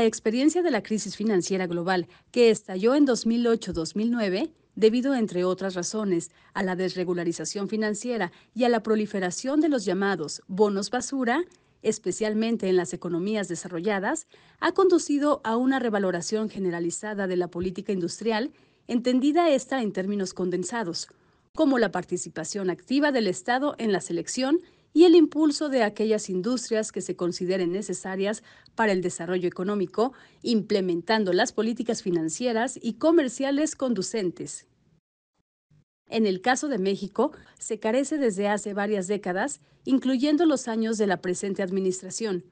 la experiencia de la crisis financiera global que estalló en 2008-2009 debido, entre otras razones, a la desregularización financiera y a la proliferación de los llamados bonos basura, especialmente en las economías desarrolladas, ha conducido a una revaloración generalizada de la política industrial, entendida esta en términos condensados, como la participación activa del Estado en la selección y el impulso de aquellas industrias que se consideren necesarias para el desarrollo económico, implementando las políticas financieras y comerciales conducentes. En el caso de México, se carece desde hace varias décadas, incluyendo los años de la presente administración,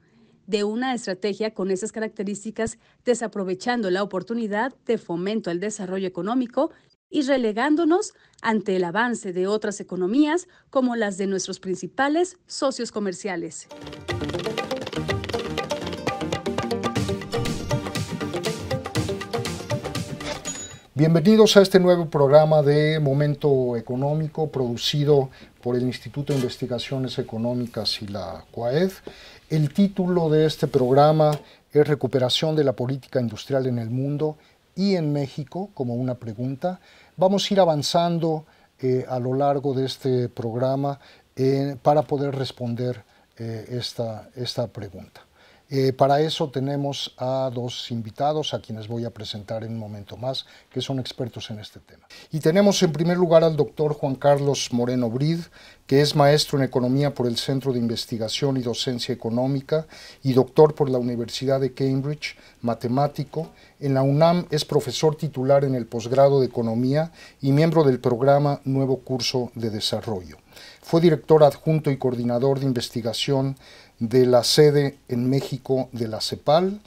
de una estrategia con esas características, desaprovechando la oportunidad de fomento al desarrollo económico y relegándonos ante el avance de otras economías como las de nuestros principales socios comerciales. Bienvenidos a este nuevo programa de Momento Económico producido por el Instituto de Investigaciones Económicas y la CUAED. El título de este programa es Recuperación de la política industrial en el mundo y en México como una pregunta. Vamos a ir avanzando eh, a lo largo de este programa eh, para poder responder eh, esta pregunta. Eh, para eso tenemos a dos invitados a quienes voy a presentar en un momento más, que son expertos en este tema. Y tenemos en primer lugar al doctor Juan Carlos Moreno Brid, que es maestro en economía por el Centro de Investigación y Docencia Económica y doctor por la Universidad de Cambridge, matemático. En la UNAM es profesor titular en el posgrado de economía y miembro del programa Nuevo Curso de Desarrollo. Fue director adjunto y coordinador de investigación de la sede en México de la CEPAL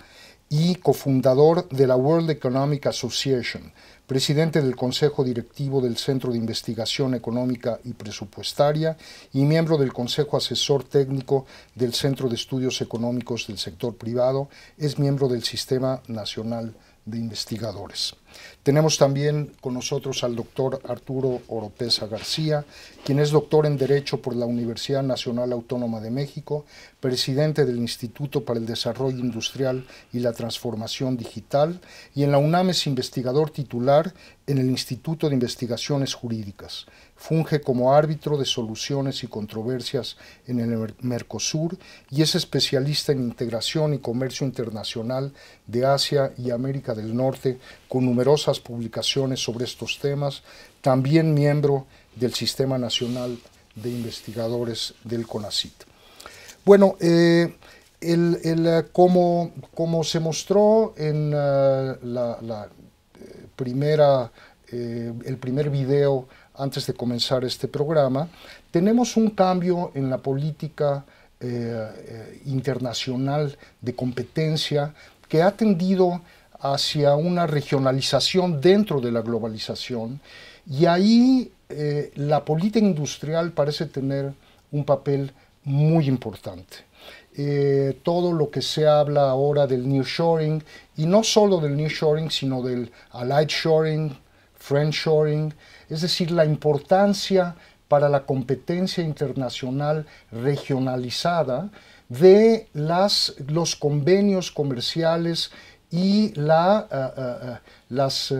y cofundador de la World Economic Association, presidente del Consejo Directivo del Centro de Investigación Económica y Presupuestaria y miembro del Consejo Asesor Técnico del Centro de Estudios Económicos del Sector Privado, es miembro del Sistema Nacional de Investigadores. Tenemos también con nosotros al doctor Arturo Oropesa García, quien es doctor en Derecho por la Universidad Nacional Autónoma de México, presidente del Instituto para el Desarrollo Industrial y la Transformación Digital, y en la UNAM es investigador titular en el Instituto de Investigaciones Jurídicas funge como árbitro de soluciones y controversias en el Mercosur y es especialista en integración y comercio internacional de Asia y América del Norte, con numerosas publicaciones sobre estos temas, también miembro del Sistema Nacional de Investigadores del CONACIT. Bueno, eh, el, eh, como, como, se mostró en eh, la, primera, el primer video antes de comenzar este programa, tenemos un cambio en la política eh, eh, internacional de competencia que ha tendido hacia una regionalización dentro de la globalización y ahí eh, la política industrial parece tener un papel muy importante. todo lo que se habla ahora del nearshoring y no solo del nearshoring sino del allied shoring, friend shoring es decir, la importancia para la competencia internacional regionalizada de los convenios comerciales y eh, eh, eh, las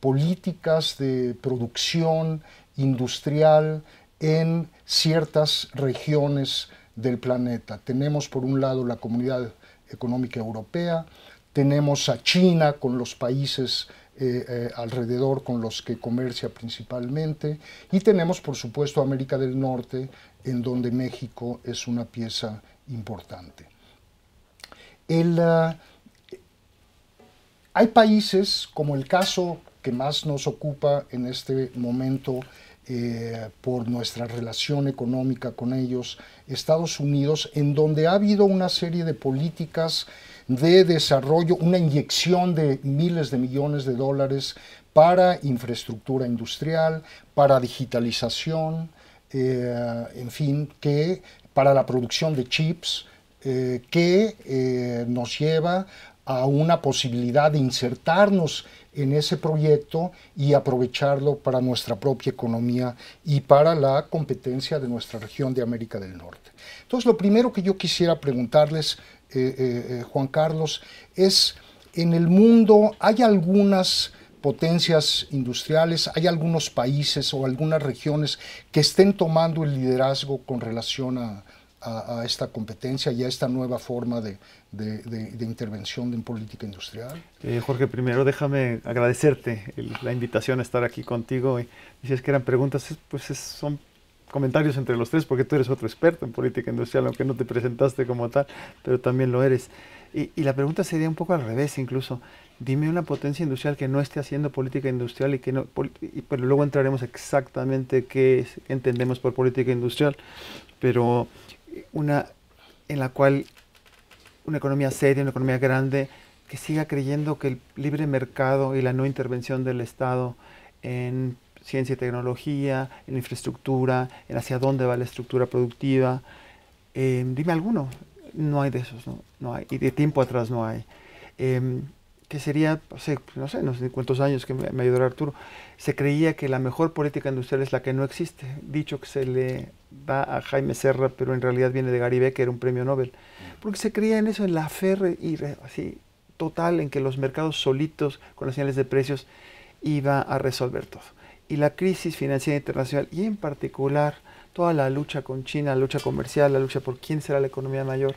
políticas de producción industrial en ciertas regiones del planeta. Tenemos por un lado la Comunidad Económica Europea, tenemos a China con los países eh, eh, alrededor con los que comercia principalmente. Y tenemos, por supuesto, América del Norte, en donde México es una pieza importante. Eh, hay países, como el caso que más nos ocupa en este momento, por nuestra relación económica con ellos, Estados Unidos, en donde ha habido una serie de políticas de desarrollo, una inyección de miles de millones de dólares para infraestructura industrial, para digitalización, eh, en fin, que para la producción de chips, eh, que eh, nos lleva a una posibilidad de insertarnos en ese proyecto y aprovecharlo para nuestra propia economía y para la competencia de nuestra región de América del Norte. Entonces, lo primero que yo quisiera preguntarles eh, eh, eh, Juan Carlos, es en el mundo hay algunas potencias industriales, hay algunos países o algunas regiones que estén tomando el liderazgo con relación a, esta competencia y a esta nueva forma de, de, de, intervención en política industrial. Jorge, primero déjame agradecerte la invitación a estar aquí contigo. Dices que eran preguntas, pues es, son comentarios entre los tres, porque tú eres otro experto en política industrial, aunque no te presentaste como tal, pero también lo eres. Y, la pregunta sería un poco al revés incluso. Dime una potencia industrial que no esté haciendo política industrial y que no... pero luego entraremos exactamente qué entendemos por política industrial, pero una en la cual una economía seria, una economía grande, que siga creyendo que el libre mercado y la no intervención del Estado en ciencia y tecnología, en infraestructura, en hacia dónde va la estructura productiva. Em, dime alguno. No hay de esos, ¿no? hay. Y de tiempo atrás no hay. Em, que sería, no sé, no sé, cuántos años que me, ayudó Arturo, se creía que la mejor política industrial es la que no existe. Dicho que se le da a Jaime Serra, pero en realidad viene de Gary Becker, un premio Nobel. Porque se creía en eso, en la fe y así total, en que los mercados solitos, con las señales de precios, iba a resolver todo y la crisis financiera internacional y en particular toda la lucha con China, la lucha comercial, la lucha por quién será la economía mayor,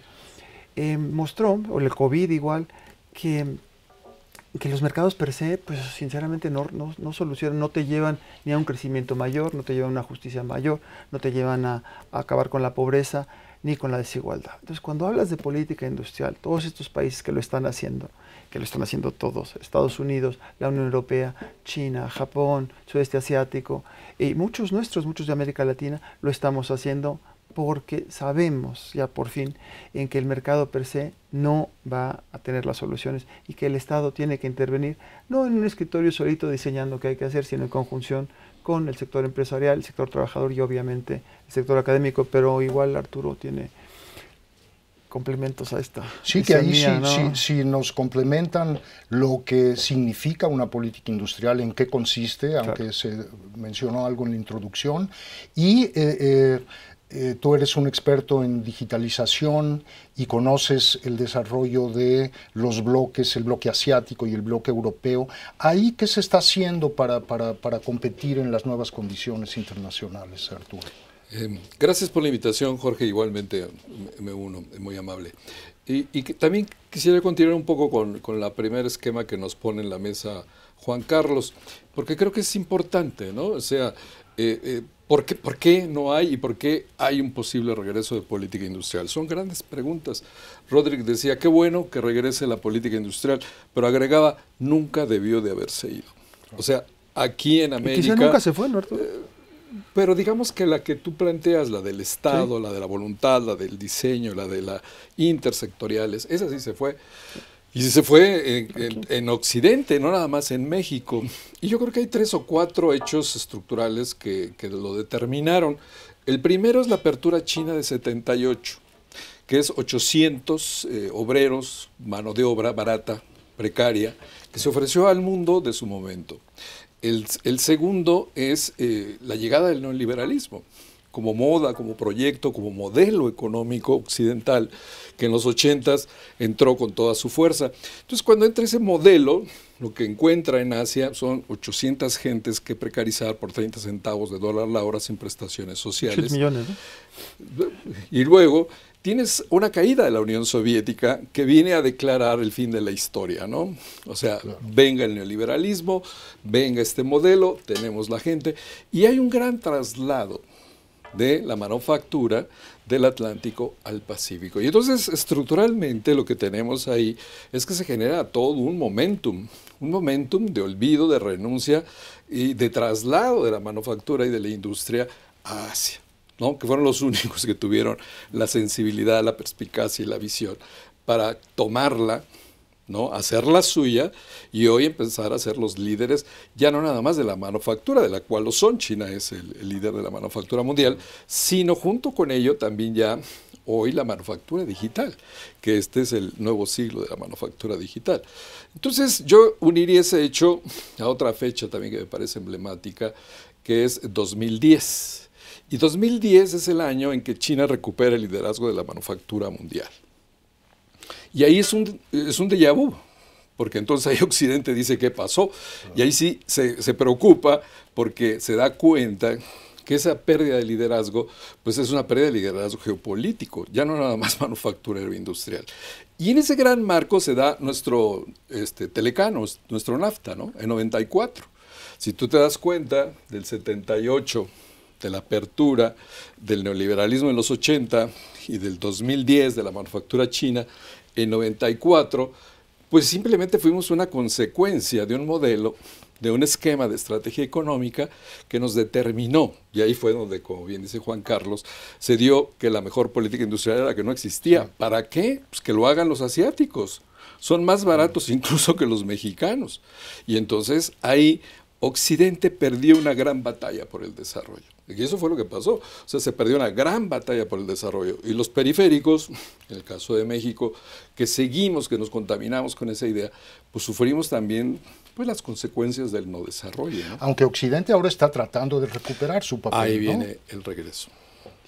eh, mostró, o el COVID igual, que, que, los mercados per se, pues sinceramente no, no, solucionan, no te llevan ni a un crecimiento mayor, no te llevan a una justicia mayor, no te llevan a acabar con la pobreza ni con la desigualdad. Entonces, cuando hablas de política industrial, todos estos países que lo están haciendo, que lo están haciendo todos, Estados Unidos, la Unión Europea, China, Japón, Sudeste Asiático, y muchos nuestros, muchos de América Latina, lo estamos haciendo porque sabemos ya por fin en que el mercado per se no va a tener las soluciones y que el Estado tiene que intervenir no en un escritorio solito diseñando qué hay que hacer, sino en conjunción con el sector empresarial, el sector trabajador y obviamente el sector académico, pero igual Arturo tiene complementos a esta. Sí, que ahí sí, nos complementan lo que significa una política industrial, en qué consiste, aunque se mencionó algo en la introducción, y eh, eh, eh, tú eres un experto en digitalización y conoces el desarrollo de los bloques, el bloque asiático y el bloque europeo. ¿Ahí qué se está haciendo para, para, para competir en las nuevas condiciones internacionales, Arturo? Em, gracias por la invitación, Jorge, igualmente me, uno, es muy amable. Y, también quisiera continuar un poco con, con la primer esquema que nos pone en la mesa Juan Carlos, porque creo que es importante, ¿no? O sea, eh, eh, ¿por, qué, no hay y por qué hay un posible regreso de política industrial? Son grandes preguntas. Rodríguez decía, qué bueno que regrese la política industrial, pero agregaba, nunca debió de haberse ido. O sea, aquí en América... Quizá nunca se fue, ¿no, eh, pero digamos que la que tú planteas, la del Estado, la de la voluntad, la del diseño, la de las intersectoriales, esa sí se fue. Y se fue en, Occidente, no nada más en México. Y yo creo que hay tres o cuatro hechos estructurales que, lo determinaron. El primero es la apertura china de 78, que es 800 eh, obreros, mano de obra barata, precaria, que se ofreció al mundo de su momento. El, segundo es eh, la llegada del neoliberalismo como moda, como proyecto, como modelo económico occidental, que en los 80 entró con toda su fuerza. Entonces, cuando entra ese modelo, lo que encuentra en Asia son 800 gentes que precarizar por 30 centavos de dólar la hora sin prestaciones sociales. Millones, ¿no? Y luego tienes una caída de la Unión Soviética que viene a declarar el fin de la historia, ¿no? O sea, venga el neoliberalismo, venga este modelo, tenemos la gente, y hay un gran traslado de la manufactura del Atlántico al Pacífico. Y entonces estructuralmente lo que tenemos ahí es que se genera todo un momentum, un momentum de olvido, de renuncia y de traslado de la manufactura y de la industria a Asia que fueron los únicos que tuvieron la sensibilidad, la perspicacia y la visión para tomarla, ¿no? hacerla suya y hoy empezar a ser los líderes, ya no nada más de la manufactura, de la cual lo son, China es el, el líder de la manufactura mundial, sino junto con ello también ya hoy la manufactura digital, que este es el nuevo siglo de la manufactura digital. Entonces yo uniría ese hecho a otra fecha también que me parece emblemática, que es 2010. Y 2010 es el año en que China recupera el liderazgo de la manufactura mundial. Y ahí es un, es un déjà vu, porque entonces ahí Occidente dice qué pasó, y ahí sí se, se preocupa porque se da cuenta que esa pérdida de liderazgo, pues es una pérdida de liderazgo geopolítico, ya no nada más manufacturero industrial. Y en ese gran marco se da nuestro este, telecano, nuestro NAFTA, ¿no? En 94. Si tú te das cuenta, del 78 de la apertura del neoliberalismo en los 80 y del 2010 de la manufactura china en 94, pues simplemente fuimos una consecuencia de un modelo, de un esquema de estrategia económica que nos determinó. Y ahí fue donde, como bien dice Juan Carlos, se dio que la mejor política industrial era la que no existía. ¿Para qué? Pues que lo hagan los asiáticos. Son más baratos incluso que los mexicanos. Y entonces ahí Occidente perdió una gran batalla por el desarrollo. Y eso fue lo que pasó. O sea, se perdió una gran batalla por el desarrollo. Y los periféricos, en el caso de México, que seguimos, que nos contaminamos con esa idea, pues sufrimos también pues, las consecuencias del no desarrollo. Aunque Occidente ahora está tratando de recuperar su papel. Ahí viene el regreso.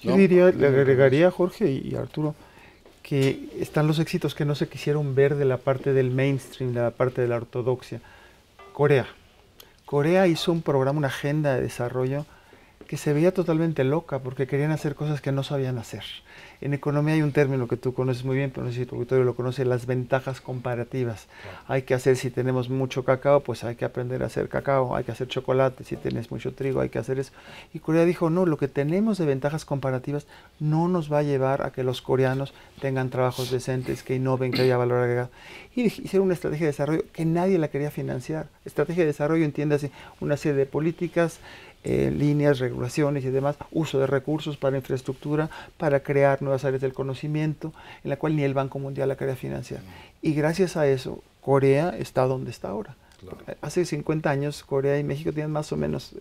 Yo diría, le agregaría Jorge y Arturo que están los éxitos que no se quisieron ver de la parte del mainstream, de la parte de la ortodoxia. Corea. Corea hizo un programa, una agenda de desarrollo que se veía totalmente loca porque querían hacer cosas que no sabían hacer. En economía hay un término que tú conoces muy bien, pero no sé si tu auditorio lo conoce, las ventajas comparativas. Hay que hacer, si tenemos mucho cacao, pues hay que aprender a hacer cacao, hay que hacer chocolate, si tienes mucho trigo, hay que hacer eso. Y Corea dijo, no, lo que tenemos de ventajas comparativas no nos va a llevar a que los coreanos tengan trabajos decentes, que innoven, que haya valor agregado. Y hicieron una estrategia de desarrollo que nadie la quería financiar. Estrategia de desarrollo entiende así una serie de políticas, eh, líneas, regulaciones y demás, uso de recursos para infraestructura, para crear nuevas áreas del conocimiento, en la cual ni el Banco Mundial la quería financiar. Mm. Y gracias a eso, Corea está donde está ahora. Hace 50 años Corea y México tienen más o menos eh,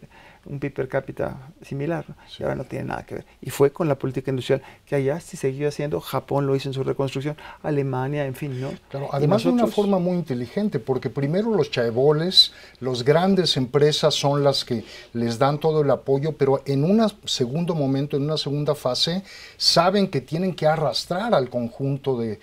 un PIB per cápita similar, y ahora no tiene nada que ver. Y fue con la política industrial que allá sí siguió haciendo, Japón lo hizo en su reconstrucción, Alemania, en fin, ¿no? además de una forma muy inteligente, porque primero los chaeboles, las grandes empresas son las que les dan todo el apoyo, pero en un segundo momento, en una segunda fase, saben que tienen que arrastrar al conjunto de,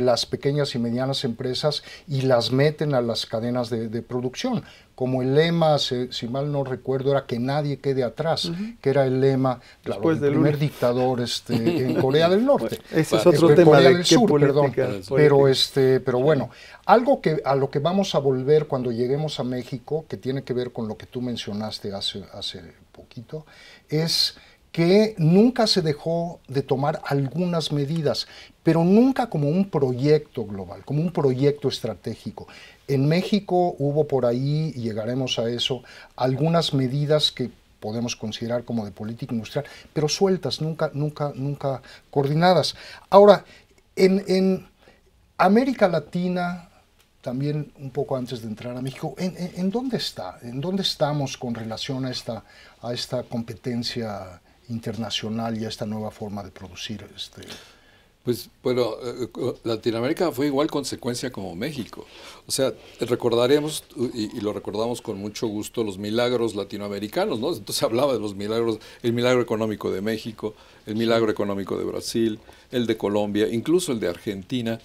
las pequeñas y medianas empresas y las meten a las cadenas de producción como el lema, si, mal no recuerdo, era que nadie quede atrás, que era el lema del primer dictador este, en Corea del Norte. es otro tema del perdón. Pero, este, pero bueno, algo que, a lo que vamos a volver cuando lleguemos a México, que tiene que ver con lo que tú mencionaste hace, hace poquito, es que nunca se dejó de tomar algunas medidas, pero nunca como un proyecto global, como un proyecto estratégico. En México hubo por ahí, y llegaremos a eso, algunas medidas que podemos considerar como de política industrial, pero sueltas, nunca, nunca, nunca coordinadas. Ahora, en, América Latina, también un poco antes de entrar a México, ¿en, en, en dónde está? ¿En dónde estamos con relación a esta, a esta competencia internacional y a esta nueva forma de producir este, pues bueno, eh, Latinoamérica fue igual consecuencia como México. O sea, recordaremos, y, lo recordamos con mucho gusto, los milagros latinoamericanos, ¿no? Entonces hablaba de los milagros, el milagro económico de México, el milagro económico de Brasil, el de Colombia, incluso el de Argentina,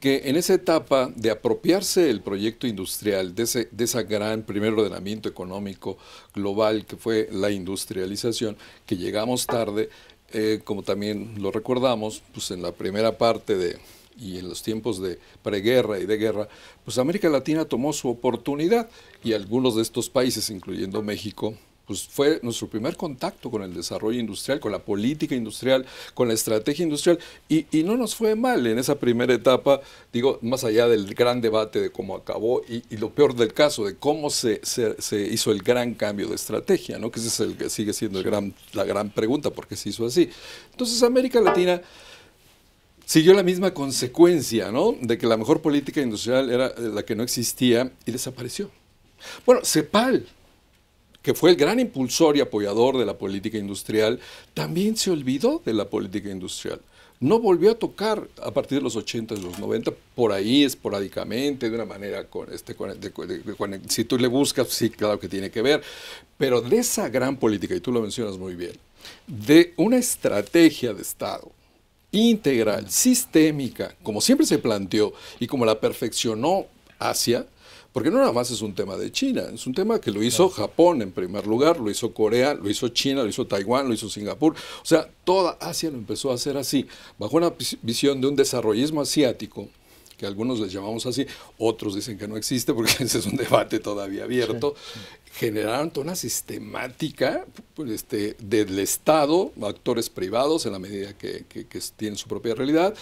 que en esa etapa de apropiarse el proyecto industrial, de ese, de ese gran primer ordenamiento económico global que fue la industrialización, que llegamos tarde, eh, como también lo recordamos, pues en la primera parte de, y en los tiempos de preguerra y de guerra, pues América Latina tomó su oportunidad y algunos de estos países, incluyendo México, pues fue nuestro primer contacto con el desarrollo industrial, con la política industrial, con la estrategia industrial, y, no nos fue mal en esa primera etapa, digo, más allá del gran debate de cómo acabó, y, lo peor del caso, de cómo se, hizo el gran cambio de estrategia, ¿no? que ese es el que sigue siendo la gran pregunta, ¿por qué se hizo así? Entonces América Latina siguió la misma consecuencia, ¿no? De que la mejor política industrial era la que no existía y desapareció. Bueno, CEPAL que fue el gran impulsor y apoyador de la política industrial, también se olvidó de la política industrial. No volvió a tocar a partir de los 80 y los 90, por ahí esporádicamente, de una manera con este, si tú le buscas, sí, claro que tiene que ver, pero de esa gran política, y tú lo mencionas muy bien, de una estrategia de Estado integral, sistémica, como siempre se planteó y como la perfeccionó Asia, porque no nada más es un tema de China, es un tema que lo hizo Japón en primer lugar, lo hizo Corea, lo hizo China, lo hizo Taiwán, lo hizo Singapur. O sea, toda Asia lo empezó a hacer así, bajo una visión de un desarrollismo asiático, que algunos les llamamos así, otros dicen que no existe porque ese es un debate todavía abierto, generaron toda una sistemática pues, este, del Estado, actores privados en la medida que, tienen su propia realidad,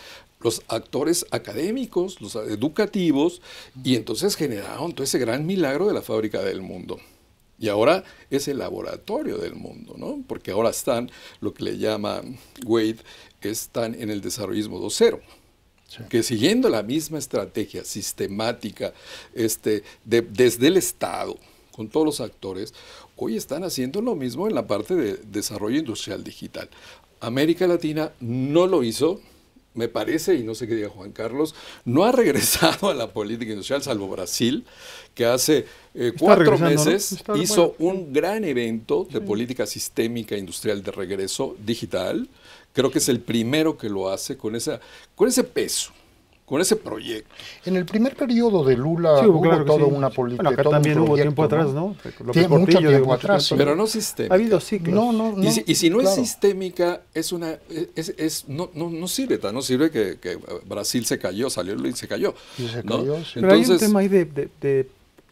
los actores académicos, los educativos, y entonces generaron todo ese gran milagro de la fábrica del mundo. Y ahora es el laboratorio del mundo, ¿no? Porque ahora están, lo que le llama Wade, están en el desarrollismo 2.0. Que siguiendo la misma estrategia sistemática este, desde el Estado, con todos los actores, hoy están haciendo lo mismo en la parte de desarrollo industrial digital. América Latina no lo hizo, me parece, y no sé qué diga Juan Carlos, no ha regresado a la política industrial, salvo Brasil, que hace eh, cuatro meses hizo un gran evento de política sistémica industrial de regreso digital. Creo que es el primero que lo hace con, esa, con ese peso con ese proyecto. En el primer periodo de Lula hubo, toda una política. Bueno, acá también un hubo tiempo atrás, ¿no? Tiene mucho tiempo atrás. Pero no sistémica. Ha habido ciclos. No, no, y, si, no es sistémica, es una, es, no, no, no sirve, no sirve que, Brasil se cayó, salió y se cayó. Y se cayó Pero hay un tema ahí de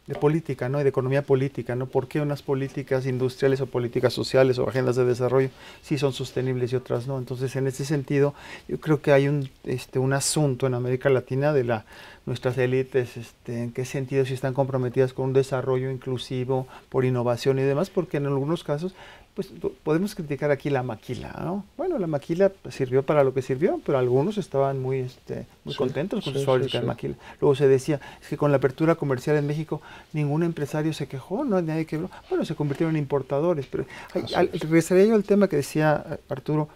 de política, ¿no? Y de economía política, ¿no? ¿Por qué unas políticas industriales o políticas sociales o agendas de desarrollo sí son sostenibles y otras no? Entonces, en ese sentido, yo creo que hay un, este, un asunto en América Latina de la, nuestras élites, este, en qué sentido si están comprometidas con un desarrollo inclusivo, por innovación y demás, porque en algunos casos pues podemos criticar aquí la maquila, ¿no? Bueno, la maquila sirvió para lo que sirvió, pero algunos estaban muy, este, muy contentos con sí, de maquila. Luego se decía, es que con la apertura comercial en México ningún empresario se quejó, no nadie quebró. Bueno, se convirtieron en importadores, pero regresaría yo al tema que decía eh, Arturo,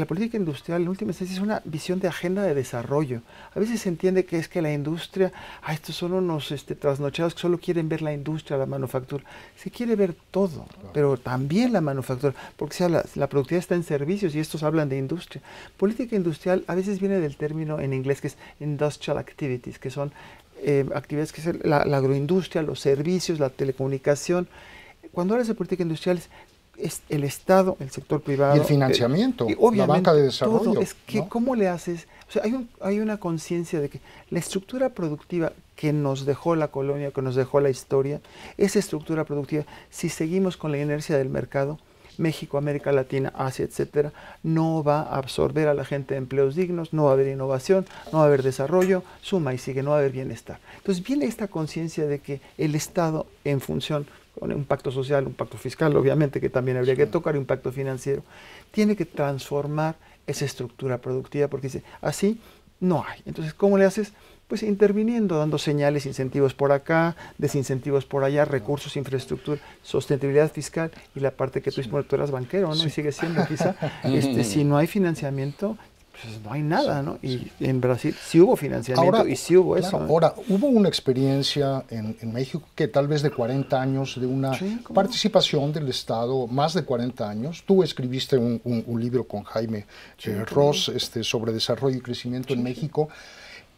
la política industrial en última instancia es una visión de agenda de desarrollo. A veces se entiende que es que la industria, ah, estos son unos este, trasnochados que solo quieren ver la industria, la manufactura. Se quiere ver todo, pero también la manufactura, porque la productividad está en servicios y estos hablan de industria. Política industrial a veces viene del término en inglés que es industrial activities, que son eh, actividades que es la, agroindustria, los servicios, la telecomunicación. Cuando hablas de política industrial, es el Estado, el sector privado. el financiamiento, la banca de desarrollo. es que, ¿cómo le haces? O sea, hay, una conciencia de que la estructura productiva que nos dejó la colonia, que nos dejó la historia, esa estructura productiva, si seguimos con la inercia del mercado, México, América Latina, Asia, etcétera, no va a absorber a la gente de empleos dignos, no va a haber innovación, no va a haber desarrollo, suma y sigue, no va a haber bienestar. Entonces viene esta conciencia de que el Estado, en función un pacto social, un pacto fiscal, obviamente, que también habría que tocar, un pacto financiero. Tiene que transformar esa estructura productiva porque dice, así no hay. Entonces, ¿cómo le haces? Pues interviniendo, dando señales, incentivos por acá, desincentivos por allá, recursos, infraestructura, sostenibilidad fiscal y la parte que tú sí. tú eras banquero, ¿no? Y sigue siendo quizá, este, si no hay financiamiento, pues no hay nada, ¿no? Y en Brasil sí hubo financiamiento y sí hubo eso. Ahora, hubo una experiencia en, México que tal vez de 40 años, de una participación del Estado, más de 40 años. Tú escribiste un, libro con Jaime eh, Ross este, sobre desarrollo y crecimiento en México.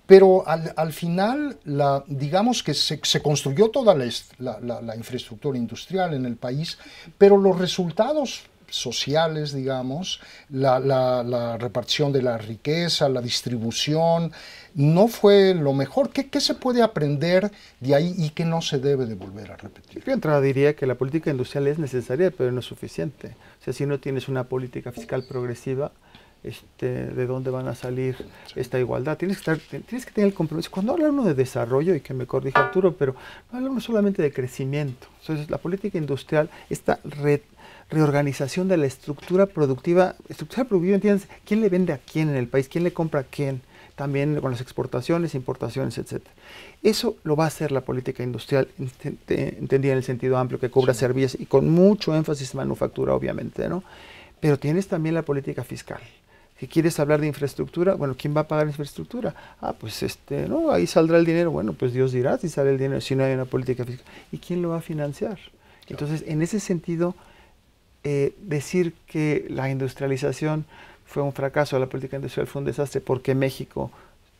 Pero al, final, la, digamos que se, construyó toda la infraestructura industrial en el país, pero los resultados sociales, digamos, la, repartición de la riqueza, la distribución, no fue lo mejor. ¿Qué, se puede aprender de ahí y qué no se debe de volver a repetir? Yo diría que la política industrial es necesaria, pero no es suficiente. O sea, si no tienes una política fiscal progresiva, este, de dónde van a salir esta igualdad. Tienes que, tienes que tener el compromiso. Cuando habla uno de desarrollo, y que me corrija Arturo, pero no hablamos solamente de crecimiento. Entonces, la política industrial, esta reorganización de la estructura productiva, estructura productiva, ¿entiendes? ¿Quién le vende a quién en el país? ¿Quién le compra a quién? También con las exportaciones, importaciones, etc. Eso lo va a hacer la política industrial, entendida en el sentido amplio, que cubra servicios y con mucho énfasis manufactura, obviamente, ¿no? Pero tienes también la política fiscal que quieres hablar de infraestructura, bueno, ¿quién va a pagar infraestructura? Ah, pues este, no, ahí saldrá el dinero. Bueno, pues Dios dirá si sale el dinero, si no hay una política fiscal. ¿Y quién lo va a financiar? Entonces, en ese sentido, eh, decir que la industrialización fue un fracaso, la política industrial fue un desastre porque México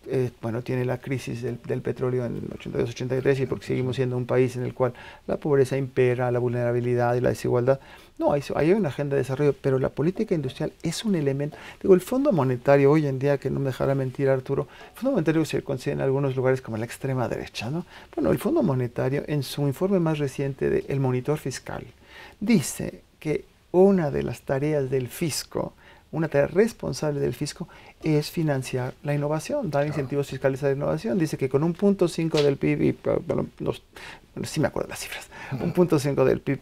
eh, bueno, tiene la crisis del, petróleo en el 82-83 y porque seguimos siendo un país en el cual la pobreza impera, la vulnerabilidad y la desigualdad. No, hay, hay una agenda de desarrollo, pero la política industrial es un elemento. Digo, el Fondo Monetario hoy en día, que no me dejará mentir Arturo, el Fondo Monetario se considera en algunos lugares como la extrema derecha, ¿no? Bueno, el Fondo Monetario en su informe más reciente de El Monitor Fiscal dice que una de las tareas del fisco una tarea responsable del fisco es financiar la innovación, dar incentivos fiscales a la innovación. Dice que con un punto 5 del PIB, y, ah, bueno, sí me acuerdo las cifras, un punto 5 del PIB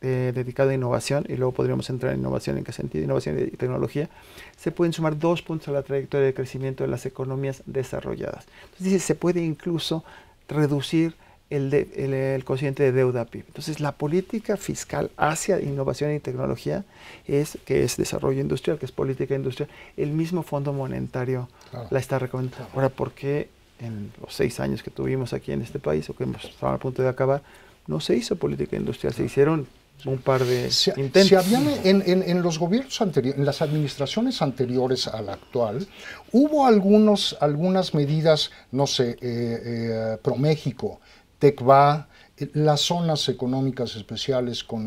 dedicado a innovación, y luego podríamos entrar en innovación, en qué sentido, innovación y tecnología, se pueden sumar dos puntos a la trayectoria de crecimiento de las economías desarrolladas. Entonces dice, se puede incluso reducir el, de, el, cociente de deuda PIB. Entonces, la política fiscal hacia innovación y tecnología es que es desarrollo industrial, que es política industrial. El mismo Fondo Monetario la está recomendando. Ahora, ¿por qué en los seis años que tuvimos aquí en este país o que hemos estado a punto de acabar, no se hizo política industrial? Se hicieron un par de intentos. en, en, en, los gobiernos anteriores, en las administraciones anteriores a la actual, hubo algunos, algunas medidas, no sé, eh, eh pro México, TECVA, eh, las zonas económicas especiales con,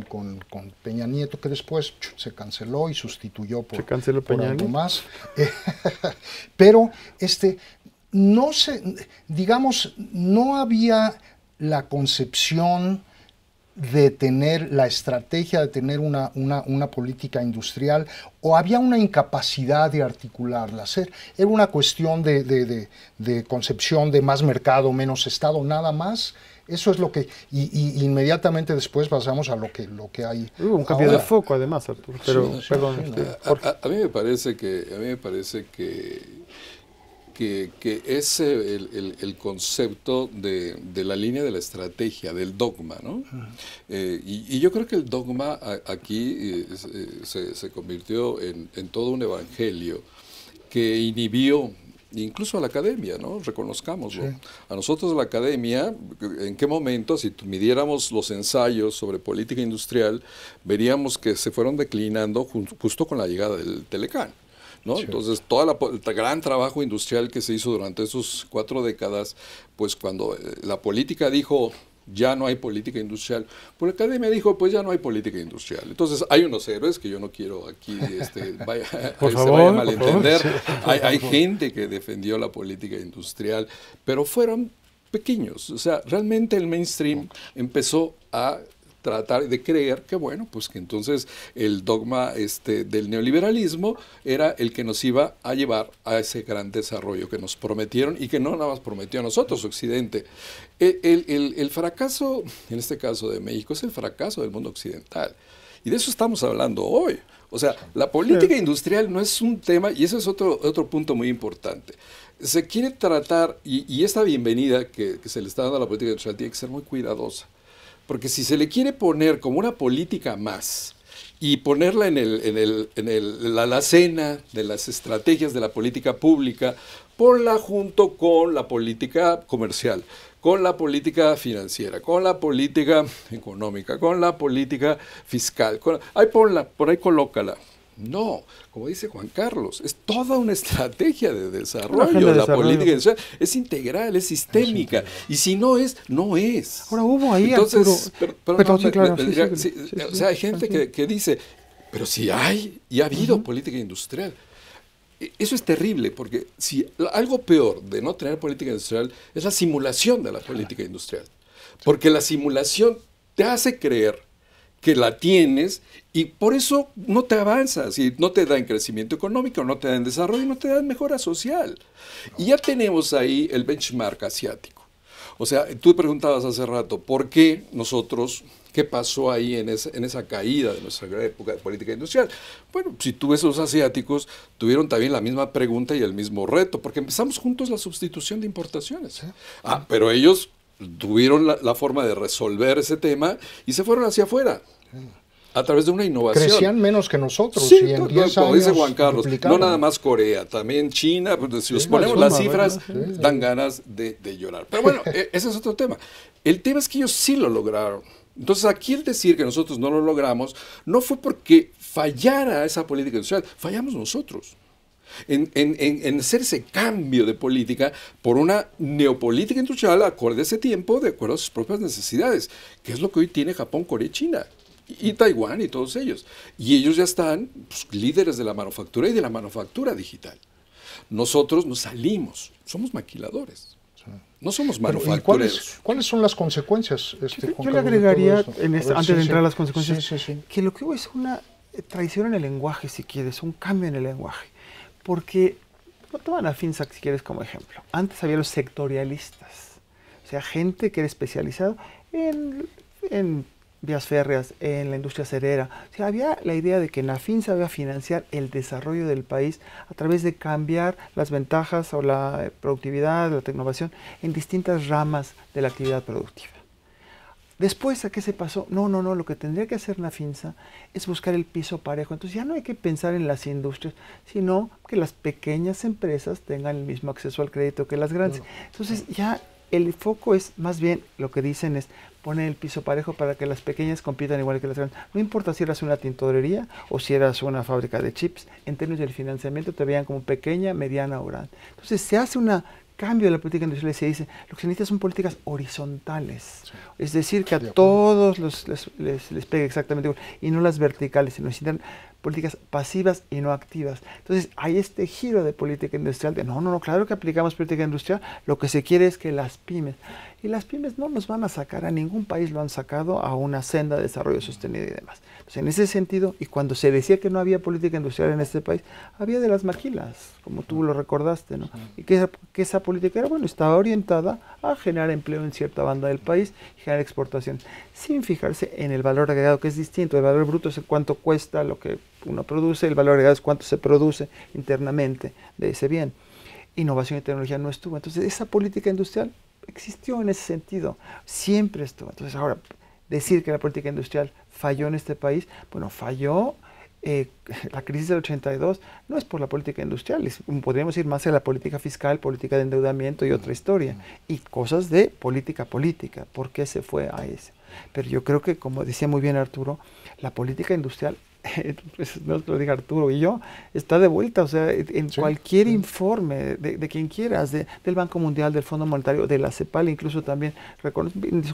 Peña Nieto, que después se canceló y sustituyó por, canceló algo más. Pero este, no se, digamos, no había la concepción de tener la estrategia, de tener una, una, política industrial, o había una incapacidad de articularla. Era una cuestión de, concepción de más mercado, menos Estado, nada más. Eso es lo que. Y, inmediatamente después pasamos a lo que, lo que hay. un cambio de foco, además, Pero, este, a, mí me parece que. A mí me parece que que, es eh, el, concepto de, de, la línea de la estrategia, del dogma, ¿no? Eh, y, yo creo que el dogma aquí eh, se, se, convirtió en, en, todo un evangelio que inhibió incluso a la academia, ¿no? Reconozcámoslo. A nosotros la academia, ¿en qué momento, si midiéramos los ensayos sobre política industrial, veríamos que se fueron declinando justo con la llegada del Telecán. ¿no? Entonces, todo el gran trabajo industrial que se hizo durante esos cuatro décadas, pues cuando eh, la política dijo ya no hay política industrial. Por pues, la academia dijo, pues ya no hay política industrial. Entonces, hay unos héroes que yo no quiero aquí este, vaya, se a malentender. hay, hay gente que defendió la política industrial, pero fueron pequeños. O sea, realmente el mainstream empezó a tratar de creer que, bueno, pues que entonces el dogma este, del neoliberalismo era el que nos iba a llevar a ese gran desarrollo que nos prometieron y que no nada más prometió a nosotros, Occidente. E, el, fracaso, en este caso de México, es el fracaso del mundo occidental. Y de eso estamos hablando hoy. O sea, la política industrial no es un tema, y ese es otro, otro punto muy importante. Se quiere tratar, y, esta bienvenida que, que se le está dando a la política industrial tiene que ser muy cuidadosa porque si se le quiere poner como una política más y ponerla en, el, en, el, la alacena de las estrategias de la política pública, ponla junto con la política comercial, con la política financiera, con la política económica, con la política fiscal. ahí ponla, por ahí colócala. No, como dice Juan Carlos, es toda una estrategia de desarrollo. la política industrial es integral, es sistémica. Y si no es, no es. Ahora hubo ahí. Entonces, o sea, hay gente que, dice, pero si hay y ha habido política industrial. E, eso es terrible, porque si algo peor de no tener política industrial es la simulación de la política industrial. Porque la simulación te hace creer que la tienes y por eso no te avanzas y no te dan crecimiento económico, no te da en desarrollo, no te dan mejora social. Y ya tenemos ahí el benchmark asiático. O sea, tú preguntabas hace rato, ¿por qué nosotros, qué pasó ahí en, esa, caída de nuestra época de política industrial? Bueno, si tú ves los asiáticos, tuvieron también la misma pregunta y el mismo reto, porque empezamos juntos la sustitución de importaciones. Ah, pero ellos tuvieron la forma de resolver ese tema y se fueron hacia afuera a través de una innovación. Crecían menos que nosotros. Sí, en no, como dice Juan Carlos, no nada más Corea, también China, pues, si os ponemos las cifras, dan ganas de, llorar. Pero bueno, e, ese es otro tema. El tema es que ellos sí lo lograron. Entonces, aquí el decir que nosotros no lo logramos no fue porque fallara esa política industrial, fallamos nosotros. En, en hacer ese cambio de política por una neopolítica industrial acorde a ese tiempo, de acuerdo a sus propias necesidades, que es lo que hoy tiene Japón, Corea y China y Taiwán y todos ellos. Y ellos ya están pues, líderes de la manufactura y de la manufactura digital. Nosotros nos salimos, somos maquiladores. No somos manufactureros. Cuáles, son las consecuencias? Este, yo, le agregaría, este- antes de entrar a las consecuencias, que lo que hubo es una traición en el lenguaje, si quieres, un cambio en el lenguaje. Porque, no toman a FinSAC, si quieres, como ejemplo. Antes había los sectorialistas, o sea, gente que era especializada en, en vías férreas, en la industria cerera. había la idea de que NAFINSA iba a financiar el desarrollo del país a través de cambiar las ventajas o la eh, productividad, la tecnología, en distintas ramas de la actividad productiva. Después, ¿a qué se pasó? No, no, no, lo que tendría que hacer NAFINSA es buscar el piso parejo. Entonces ya no hay que pensar en las industrias, sino que las pequeñas empresas tengan el mismo acceso al crédito que las grandes. Entonces ya el foco es más bien lo que dicen es poner el piso parejo para que las pequeñas compitan igual que las grandes. No importa si eras una tintorería o si eras una fábrica de chips, en términos del financiamiento te veían como pequeña, mediana o grande. Entonces se hace un cambio de la política industrial y se dice, lo que se necesita son políticas horizontales, es decir, que a todos los, les, les, pegue exactamente igual, y no las verticales, sino necesitan políticas pasivas y no activas. Entonces hay este giro de política industrial de no, no, no, claro que aplicamos política industrial, lo que se quiere es que las pymes y las pymes no nos van a sacar, a ningún país lo han sacado a una senda de desarrollo sostenido y demás. Entonces, en ese sentido, y cuando se decía que no había política industrial en este país, había de las maquilas, como tú lo recordaste, ¿no? Y que esa, esa política era, bueno, estaba orientada a generar empleo en cierta banda del país generar exportación, sin fijarse en el valor agregado, que es distinto. El valor bruto es cuánto cuesta lo que uno produce, el valor agregado es cuánto se produce internamente de ese bien. Innovación y tecnología no estuvo. Entonces, esa política industrial existió en ese sentido. Siempre estuvo. Entonces, ahora, decir que la política industrial falló en este país, bueno, falló. Eh, la crisis del 82 no es por la política industrial, podríamos ir más a la política fiscal, política de endeudamiento y otra historia, y cosas de política política, por qué se fue a eso. Pero yo creo que, como decía muy bien Arturo, la política industrial Pues, no lo diga Arturo y yo, está de vuelta, o sea, en cualquier informe de, quien quieras, del Banco Mundial, del Fondo Monetario, de la CEPAL, incluso también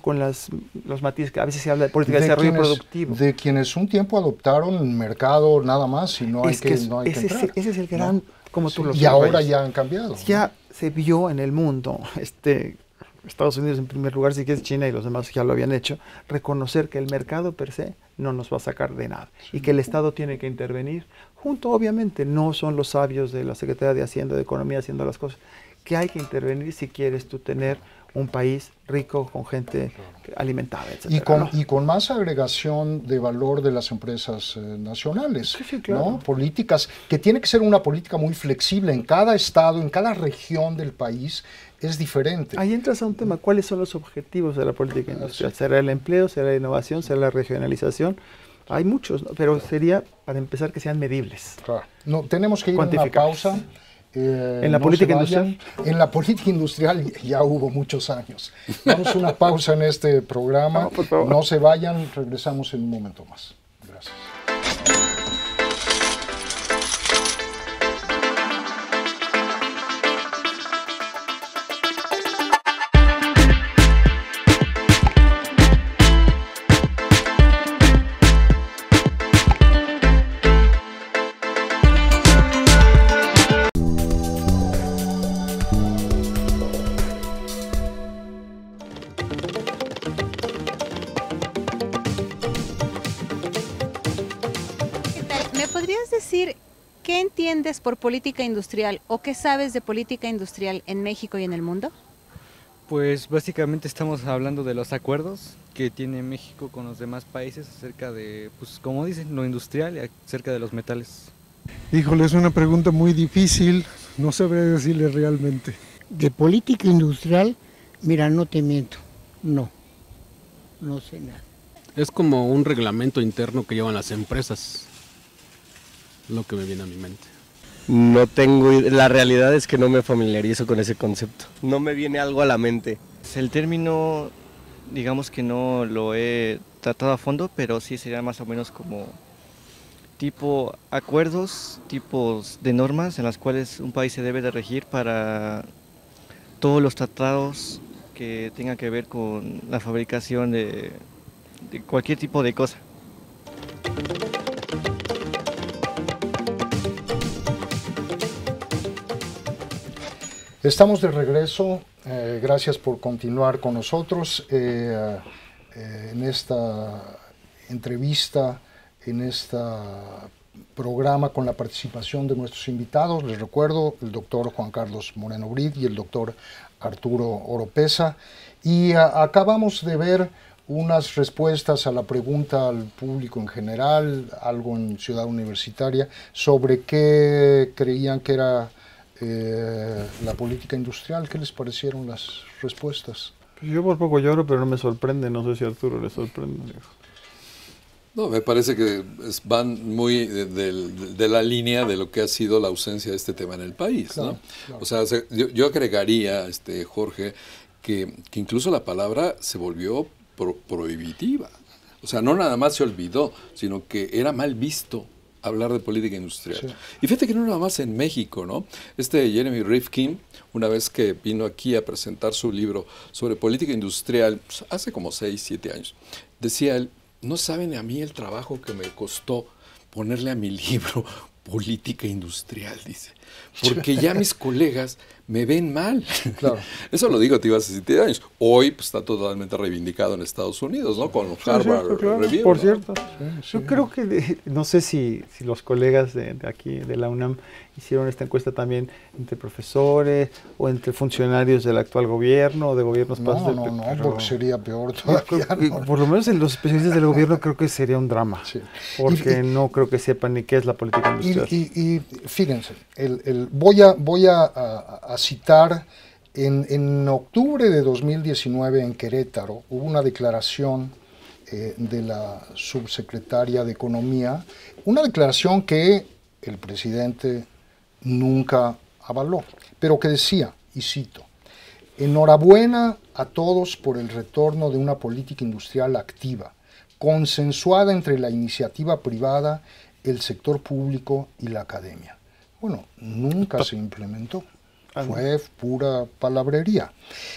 con las, los matices que a veces se habla de política de, desarrollo quienes, productivo. De quienes un tiempo adoptaron el mercado nada más y no es hay que, ese, es el gran, como tú lo Y ahora ya han cambiado. Ya se vio en el mundo, este, Estados Unidos en primer lugar, sí que es China y los demás ya lo habían hecho, reconocer que el mercado per se no nos va a sacar de nada y que el Estado tiene que intervenir. Junto, obviamente, no son los sabios de la Secretaría de Hacienda, de Economía haciendo las cosas, que hay que intervenir si quieres tú tener un país rico con gente alimentada, etc. Y con, y con más agregación de valor de las empresas eh, nacionales, ¿no? Políticas, que tiene que ser una política muy flexible en cada estado, en cada región del país, es diferente. Ahí entras a un tema, ¿cuáles son los objetivos de la política industrial? ¿Será el empleo, será la innovación, será la regionalización? Hay muchos, pero sería, para empezar, que sean medibles. No, tenemos que ir a una pausa. Eh, ¿En la política industrial? En la política industrial ya hubo muchos años. Vamos una pausa en este programa. no se vayan, regresamos en un momento más. Gracias. por política industrial o qué sabes de política industrial en México y en el mundo? Pues básicamente estamos hablando de los acuerdos que tiene México con los demás países acerca de, pues como dicen, lo industrial y acerca de los metales. Híjole, es una pregunta muy difícil, no sabré decirle realmente. De política industrial, mira, no te miento, no, no sé nada. Es como un reglamento interno que llevan las empresas, lo que me viene a mi mente. No tengo. La realidad es que no me familiarizo con ese concepto. No me viene algo a la mente. El término, digamos que no lo he tratado a fondo, pero sí sería más o menos como tipo acuerdos, tipos de normas en las cuales un país se debe de regir para todos los tratados que tengan que ver con la fabricación de cualquier tipo de cosa. Estamos de regreso, eh, gracias por continuar con nosotros eh, eh, en esta entrevista, en este programa con la participación de nuestros invitados. Les recuerdo el doctor Juan Carlos Moreno Brid y el doctor Arturo Oropesa. Y ah, acabamos de ver unas respuestas a la pregunta al público en general, algo en Ciudad Universitaria, sobre qué creían que era eh, la política industrial. ¿Qué les parecieron las respuestas? Pues yo por poco lloro, pero no me sorprende. No sé si Arturo le sorprende. No, me parece que van muy de, la línea de lo que ha sido la ausencia de este tema en el país. O sea, yo, agregaría, este, Jorge, que, incluso la palabra se volvió prohibitiva. O sea, no nada más se olvidó, sino que era mal visto hablar de política industrial. Y fíjate que no nada más en México, ¿no? Este Jeremy Rifkin, una vez que vino aquí a presentar su libro sobre política industrial, pues, hace como 6, 7 años, decía él, no saben a mí el trabajo que me costó ponerle a mi libro política industrial, dice, porque ya mis colegas me ven mal. Claro. Eso lo digo, te iba hace siete años. Hoy pues, está totalmente reivindicado en Estados Unidos, ¿no? Con Harvard Por cierto, yo creo que, no sé si, si los colegas de, aquí, de la UNAM, hicieron esta encuesta también entre profesores o entre funcionarios del actual gobierno o de gobiernos pasados. No, no, no, sería peor todavía. Por lo menos en los especialistas del gobierno creo que sería un drama, porque no creo que sepan ni qué es la política industrial. Y, fíjense, el, el, voy a, voy a citar, en, octubre de 2019 en Querétaro hubo una declaración eh, de la subsecretaria de Economía, una declaración que el presidente nunca avaló, pero que decía, y cito, enhorabuena a todos por el retorno de una política industrial activa, consensuada entre la iniciativa privada, el sector público y la academia. Bueno, nunca se implementó. Fue pura palabrería.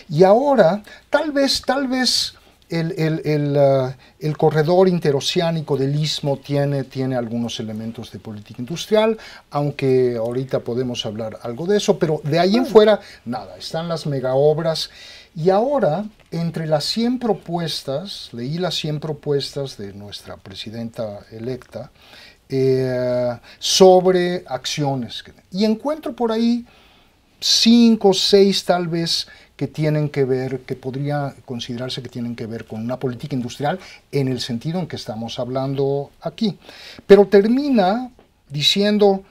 Y ahora, tal vez, tal vez ah, el, corredor interoceánico del istmo tiene, tiene algunos elementos de política industrial, aunque ahorita podemos hablar algo de eso, pero de ahí en ah. fuera, nada, están las megaobras. Y ahora, entre las 100 propuestas, leí las 100 propuestas de nuestra presidenta electa eh, sobre acciones. Y encuentro por ahí cinco o seis tal vez que tienen que ver, que podría considerarse que tienen que ver con una política industrial en el sentido en que estamos hablando aquí. Pero termina diciendo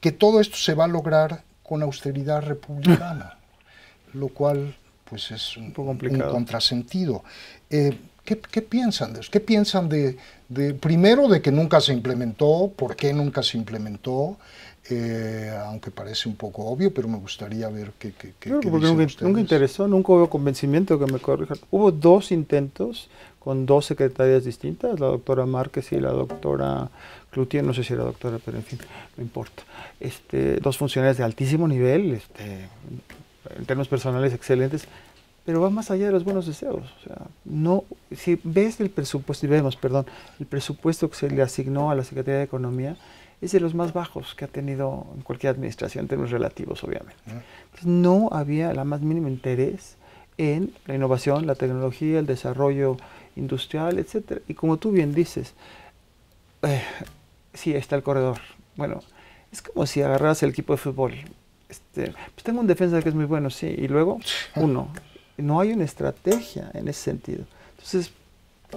que todo esto se va a lograr con austeridad republicana, lo cual pues es un, poco contrasentido. Eh, ¿qué, piensan de eso? ¿Qué piensan de, de, primero, de que nunca se implementó? ¿Por qué nunca se implementó? Eh, aunque parece un poco obvio, pero me gustaría ver qué, qué, qué, nunca, nunca, interesó, nunca hubo convencimiento que me corrijan. Hubo dos intentos con dos secretarias distintas, la doctora Márquez y la doctora Cloutier, no sé si era doctora, pero en fin, no importa. Este, dos funcionarios de altísimo nivel, este, en términos personales excelentes, pero va más allá de los buenos deseos. O sea, no, si ves el presupuesto, vemos, perdón, el presupuesto que se le asignó a la Secretaría de Economía, es de los más bajos que ha tenido en cualquier administración, en términos relativos, obviamente. no había la más mínima interés en la innovación, la tecnología, el desarrollo industrial, etc. Y como tú bien dices, eh, sí, está el corredor. Bueno, es como si agarras el equipo de fútbol. Este, pues tengo un defensa que es muy bueno, sí, y luego uno. No hay una estrategia en ese sentido. Entonces,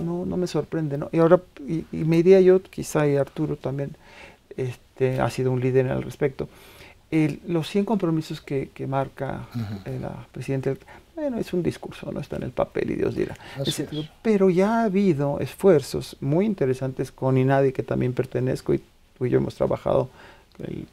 no, no me sorprende, ¿no? Y ahora, y, y me diría yo, quizá, y Arturo también, este, ha sido un líder al respecto. los 100 compromisos que, marca eh, la presidenta, bueno, es un discurso, no está en el papel y Dios dirá. pero ya ha habido esfuerzos muy interesantes con INADI, que también pertenezco y tú y yo hemos trabajado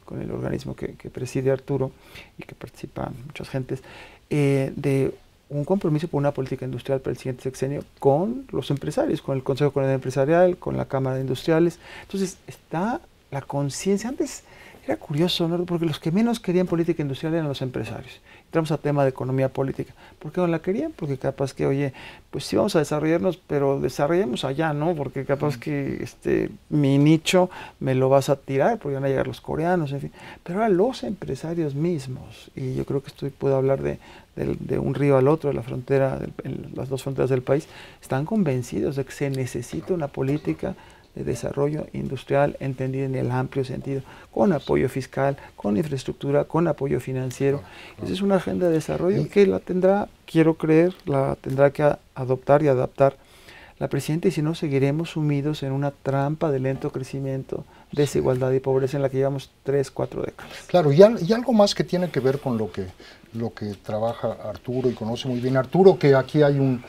con el, organismo que, preside Arturo y que participan muchas gentes, eh, de un compromiso por una política industrial para el siguiente sexenio con los empresarios, con el Consejo Coordinador Empresarial, con la Cámara de Industriales. Entonces, está la conciencia. Antes era curioso, ¿no? porque los que menos querían política industrial eran los empresarios. Entramos a tema de economía política. ¿Por qué no la querían? Porque capaz que, oye, pues sí vamos a desarrollarnos, pero desarrollemos allá, ¿no? Porque capaz que este, mi nicho me lo vas a tirar, porque van a llegar los coreanos, en fin. Pero ahora los empresarios mismos, y yo creo que estoy, puedo hablar de, un río al otro, de la frontera, de, en las dos fronteras del país, están convencidos de que se necesita una política de desarrollo industrial entendido en el amplio sentido, con apoyo fiscal, con infraestructura, con apoyo financiero. Esa es una agenda de desarrollo que la tendrá, quiero creer, la tendrá que adoptar y adaptar la presidenta y si no seguiremos sumidos en una trampa de lento crecimiento, desigualdad y pobreza en la que llevamos tres, cuatro décadas. Claro, y, algo más que tiene que ver con lo que lo que trabaja Arturo y conoce muy bien Arturo, que aquí hay un,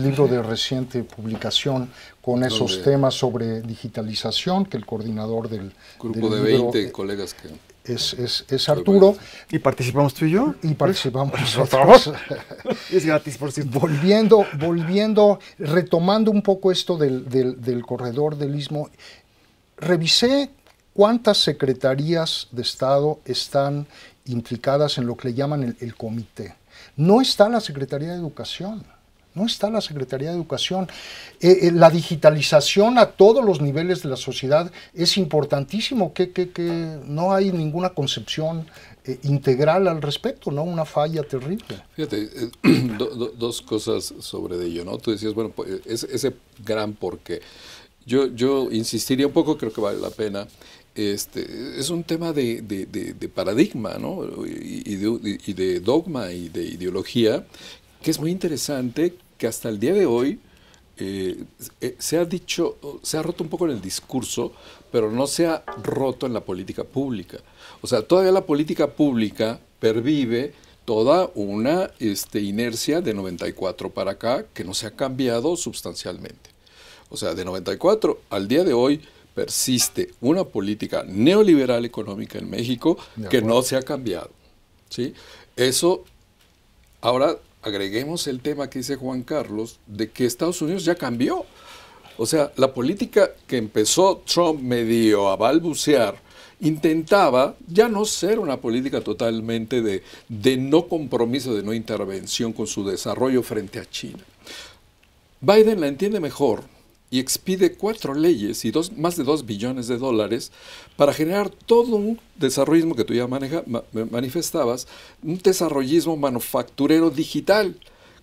libro de reciente publicación con esos temas sobre digitalización, que el coordinador del grupo de 20 colegas que... Es, Arturo. ¿Y participamos tú y yo? Y participamos pues, nosotros. es gratis, por cierto. Volviendo, volviendo, retomando un poco esto del, del, del corredor del istmo, revisé cuántas secretarías de Estado están implicadas en lo que le llaman el, comité. No está la Secretaría de Educación. No está la Secretaría de Educación. Eh, eh, la digitalización a todos los niveles de la sociedad es importantísimo, que, no hay ninguna concepción eh, integral al respecto, ¿no? Una falla terrible. Fíjate, dos cosas sobre ello, ¿no? Tú decías, bueno, pues, ese, ese gran porqué. Yo, yo insistiría un poco, creo que vale la pena, este, es un tema de, paradigma ¿no? y, de, dogma y de ideología que es muy interesante que hasta el día de hoy eh, eh, se ha dicho, se ha roto un poco en el discurso, pero no se ha roto en la política pública. O sea, todavía la política pública pervive toda una este, inercia de 94 para acá que no se ha cambiado sustancialmente. O sea, de 94 al día de hoy, persiste una política neoliberal económica en México que no se ha cambiado. ¿sí? Eso, ahora agreguemos el tema que dice Juan Carlos, de que Estados Unidos ya cambió. O sea, la política que empezó Trump medio a balbucear intentaba ya no ser una política totalmente de, de no compromiso, de no intervención con su desarrollo frente a China. Biden la entiende mejor, y expide cuatro leyes y dos, más de dos billones de dólares para generar todo un desarrollismo que tú ya maneja, manifestabas, un desarrollismo manufacturero digital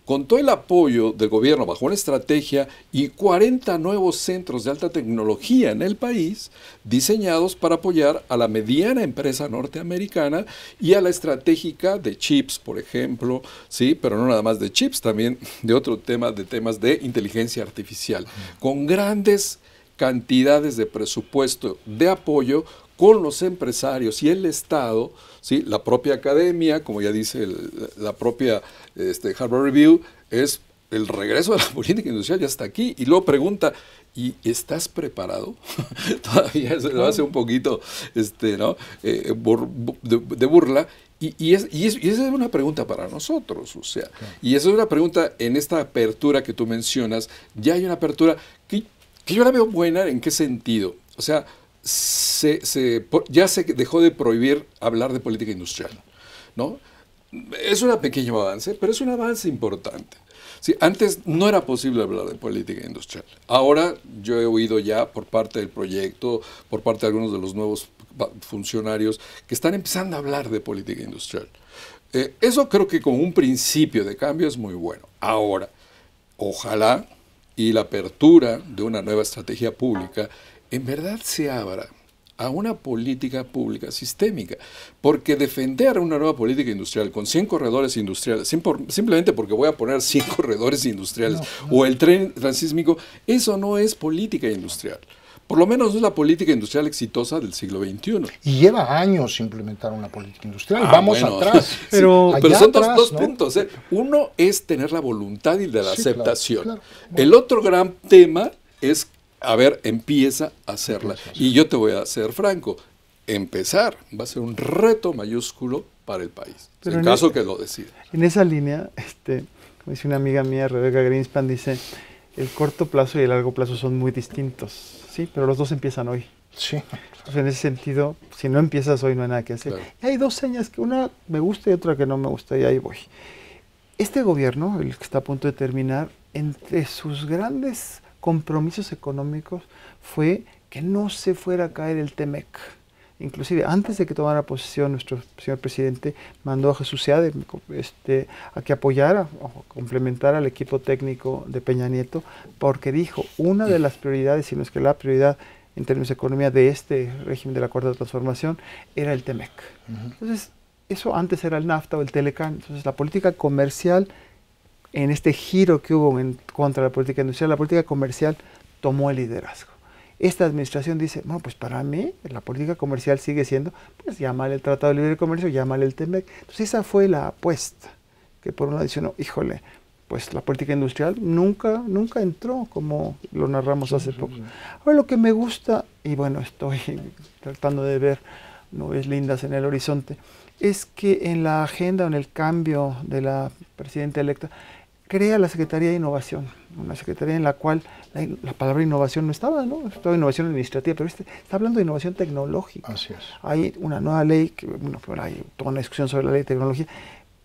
contó el apoyo del gobierno bajo una estrategia y 40 nuevos centros de alta tecnología en el país diseñados para apoyar a la mediana empresa norteamericana y a la estratégica de chips, por ejemplo, sí, pero no nada más de chips, también de otro tema, de temas de inteligencia artificial, con grandes cantidades de presupuesto de apoyo con los empresarios y el Estado, ¿sí? la propia academia, como ya dice la propia este, Harvard Review, es el regreso de la política industrial ya está aquí. Y luego pregunta, ¿y estás preparado? Todavía se lo hace un poquito este, ¿no? Eh, de, burla. Y, es, esa es una pregunta para nosotros, o sea, y esa es una pregunta en esta apertura que tú mencionas, ya hay una apertura que, que yo la veo buena, ¿en qué sentido? O sea, se, ya se dejó de prohibir hablar de política industrial. ¿no? Es un pequeño avance, pero es un avance importante. Si antes no era posible hablar de política industrial. Ahora yo he oído ya por parte del proyecto, por parte de algunos de los nuevos funcionarios que están empezando a hablar de política industrial. Eh, eso creo que como un principio de cambio es muy bueno. Ahora, ojalá y la apertura de una nueva estrategia pública en verdad se abra a una política pública sistémica, porque defender una nueva política industrial con 100 corredores industriales, simplemente porque voy a poner 100 corredores industriales o el tren transísmico, eso no es política industrial. Por lo menos no es la política industrial exitosa del siglo XXI. Y lleva años implementar una política industrial. Ah, Vamos atrás. pero, son dos, puntos. ¿eh? Uno es tener la voluntad y la aceptación. El otro gran tema es a ver, empieza a hacerla. Y yo te voy a ser franco, empezar va a ser un reto mayúsculo para el país, en, caso e-, que lo decida. En esa línea, este, como dice una amiga mía, Rebeca Greenspan, dice, el corto plazo y el largo plazo son muy distintos, ¿sí? Pero los dos empiezan hoy. Sí. en ese sentido, si no empiezas hoy, no hay nada que hacer. hay dos señas, que una me gusta y otra que no me gusta, y ahí voy. Este gobierno, el que está a punto de terminar, entre sus grandes compromisos económicos fue que no se fuera a caer el TEMEC. Inclusive antes de que tomara posición nuestro señor presidente mandó a Jesús Seade este, a que apoyara o complementara al equipo técnico de Peña Nieto porque dijo una de las prioridades, si no es que la prioridad en términos de economía de este régimen de la cuarta transformación era el TEMEC. Entonces eso antes era el NAFTA o el Telecan. Entonces la política comercial en este giro que hubo en, contra la política industrial, la política comercial tomó el liderazgo. Esta administración dice, bueno, pues para mí la política comercial sigue siendo, pues llámale el Tratado de Libre Comercio, llámale el TEMEC. Entonces esa fue la apuesta, que por un lado dice, híjole, pues la política industrial nunca, nunca entró como lo narramos hace poco. Ahora lo que me gusta, y bueno, estoy tratando de ver nubes lindas en el horizonte, es que en la agenda, en el cambio de la presidenta electa, crea la Secretaría de Innovación, una secretaría en la cual la, palabra innovación no estaba, ¿no? Estaba innovación administrativa, pero este, está hablando de innovación tecnológica. Así es. Hay una nueva ley, que, hay toda una discusión sobre la ley de tecnología,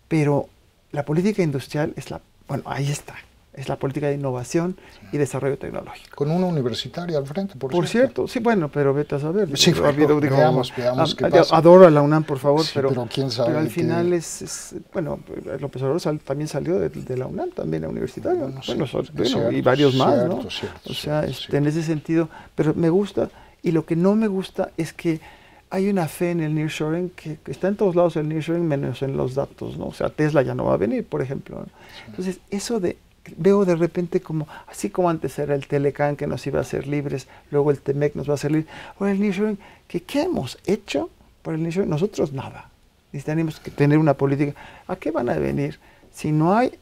pero la política industrial es la, bueno, ahí está, es la política de innovación y desarrollo tecnológico. Con una universitaria al frente, por, por cierto. sí, bueno, pero vete a saber. Sí, ha Adoro a la UNAM, por favor, pero, quién sabe al final es, bueno, López Obrador también salió de, la UNAM, también la universitaria, bueno, y varios más, ¿no? o sea, este, en ese sentido, pero me gusta, y lo que no me gusta es que hay una fe en el nearshoring que, está en todos lados el nearshoring menos en los datos, ¿no? O sea, Tesla ya no va a venir, por ejemplo. Entonces, eso de veo de repente como, así como antes era el Telecán que nos iba a hacer libres, luego el Temec nos va a hacer libres, o el nearshoring, ¿qué, ¿qué hemos hecho por el nearshoring? Nosotros nada. tenemos que tener una política. ¿A qué van a venir si no hay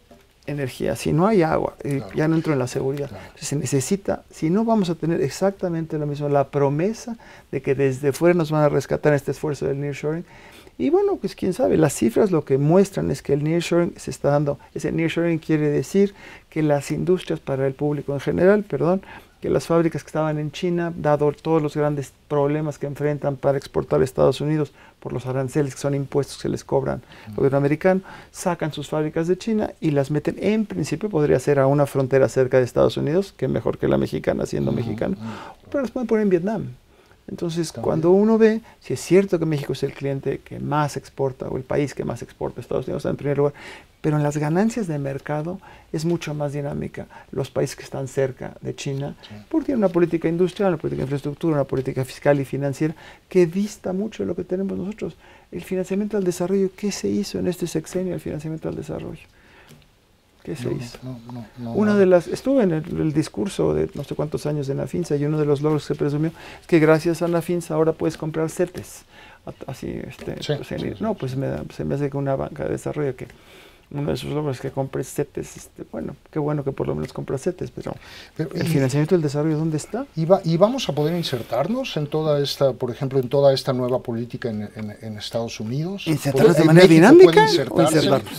energía, si no hay agua? Eh, ya no entro en la seguridad. Se necesita, si no vamos a tener exactamente lo mismo, la promesa de que desde fuera nos van a rescatar este esfuerzo del nearshoring, y bueno, pues quién sabe, las cifras lo que muestran es que el nearshoring se está dando. Ese nearshoring quiere decir que las industrias para el público en general, perdón, que las fábricas que estaban en China, dado todos los grandes problemas que enfrentan para exportar a Estados Unidos por los aranceles que son impuestos que les cobran el gobierno americano, sacan sus fábricas de China y las meten, en principio podría ser a una frontera cerca de Estados Unidos, que mejor que la mexicana siendo mexicano, pero las pueden poner en Vietnam. Entonces, cuando uno ve, si es cierto que México es el cliente que más exporta o el país que más exporta, Estados Unidos está en primer lugar, pero en las ganancias de mercado es mucho más dinámica los países que están cerca de China, porque tiene una política industrial, una política de infraestructura, una política fiscal y financiera que dista mucho de lo que tenemos nosotros. El financiamiento al desarrollo, ¿qué se hizo en este sexenio el financiamiento al desarrollo? ¿Qué se hizo? Una de las, estuve en el, discurso de no sé cuántos años de la finza y uno de los logros que presumió es que gracias a la finza ahora puedes comprar CETES. Así, este, pues, no, pues me se me hace que una banca de desarrollo que uno de esos logros que compre setes este, bueno, qué bueno que por lo menos compra setes pero, el financiamiento del desarrollo, ¿dónde está? Y, y vamos a poder insertarnos en toda esta, por ejemplo, en toda esta nueva política en, Estados Unidos. ¿Insertarnos de manera dinámica?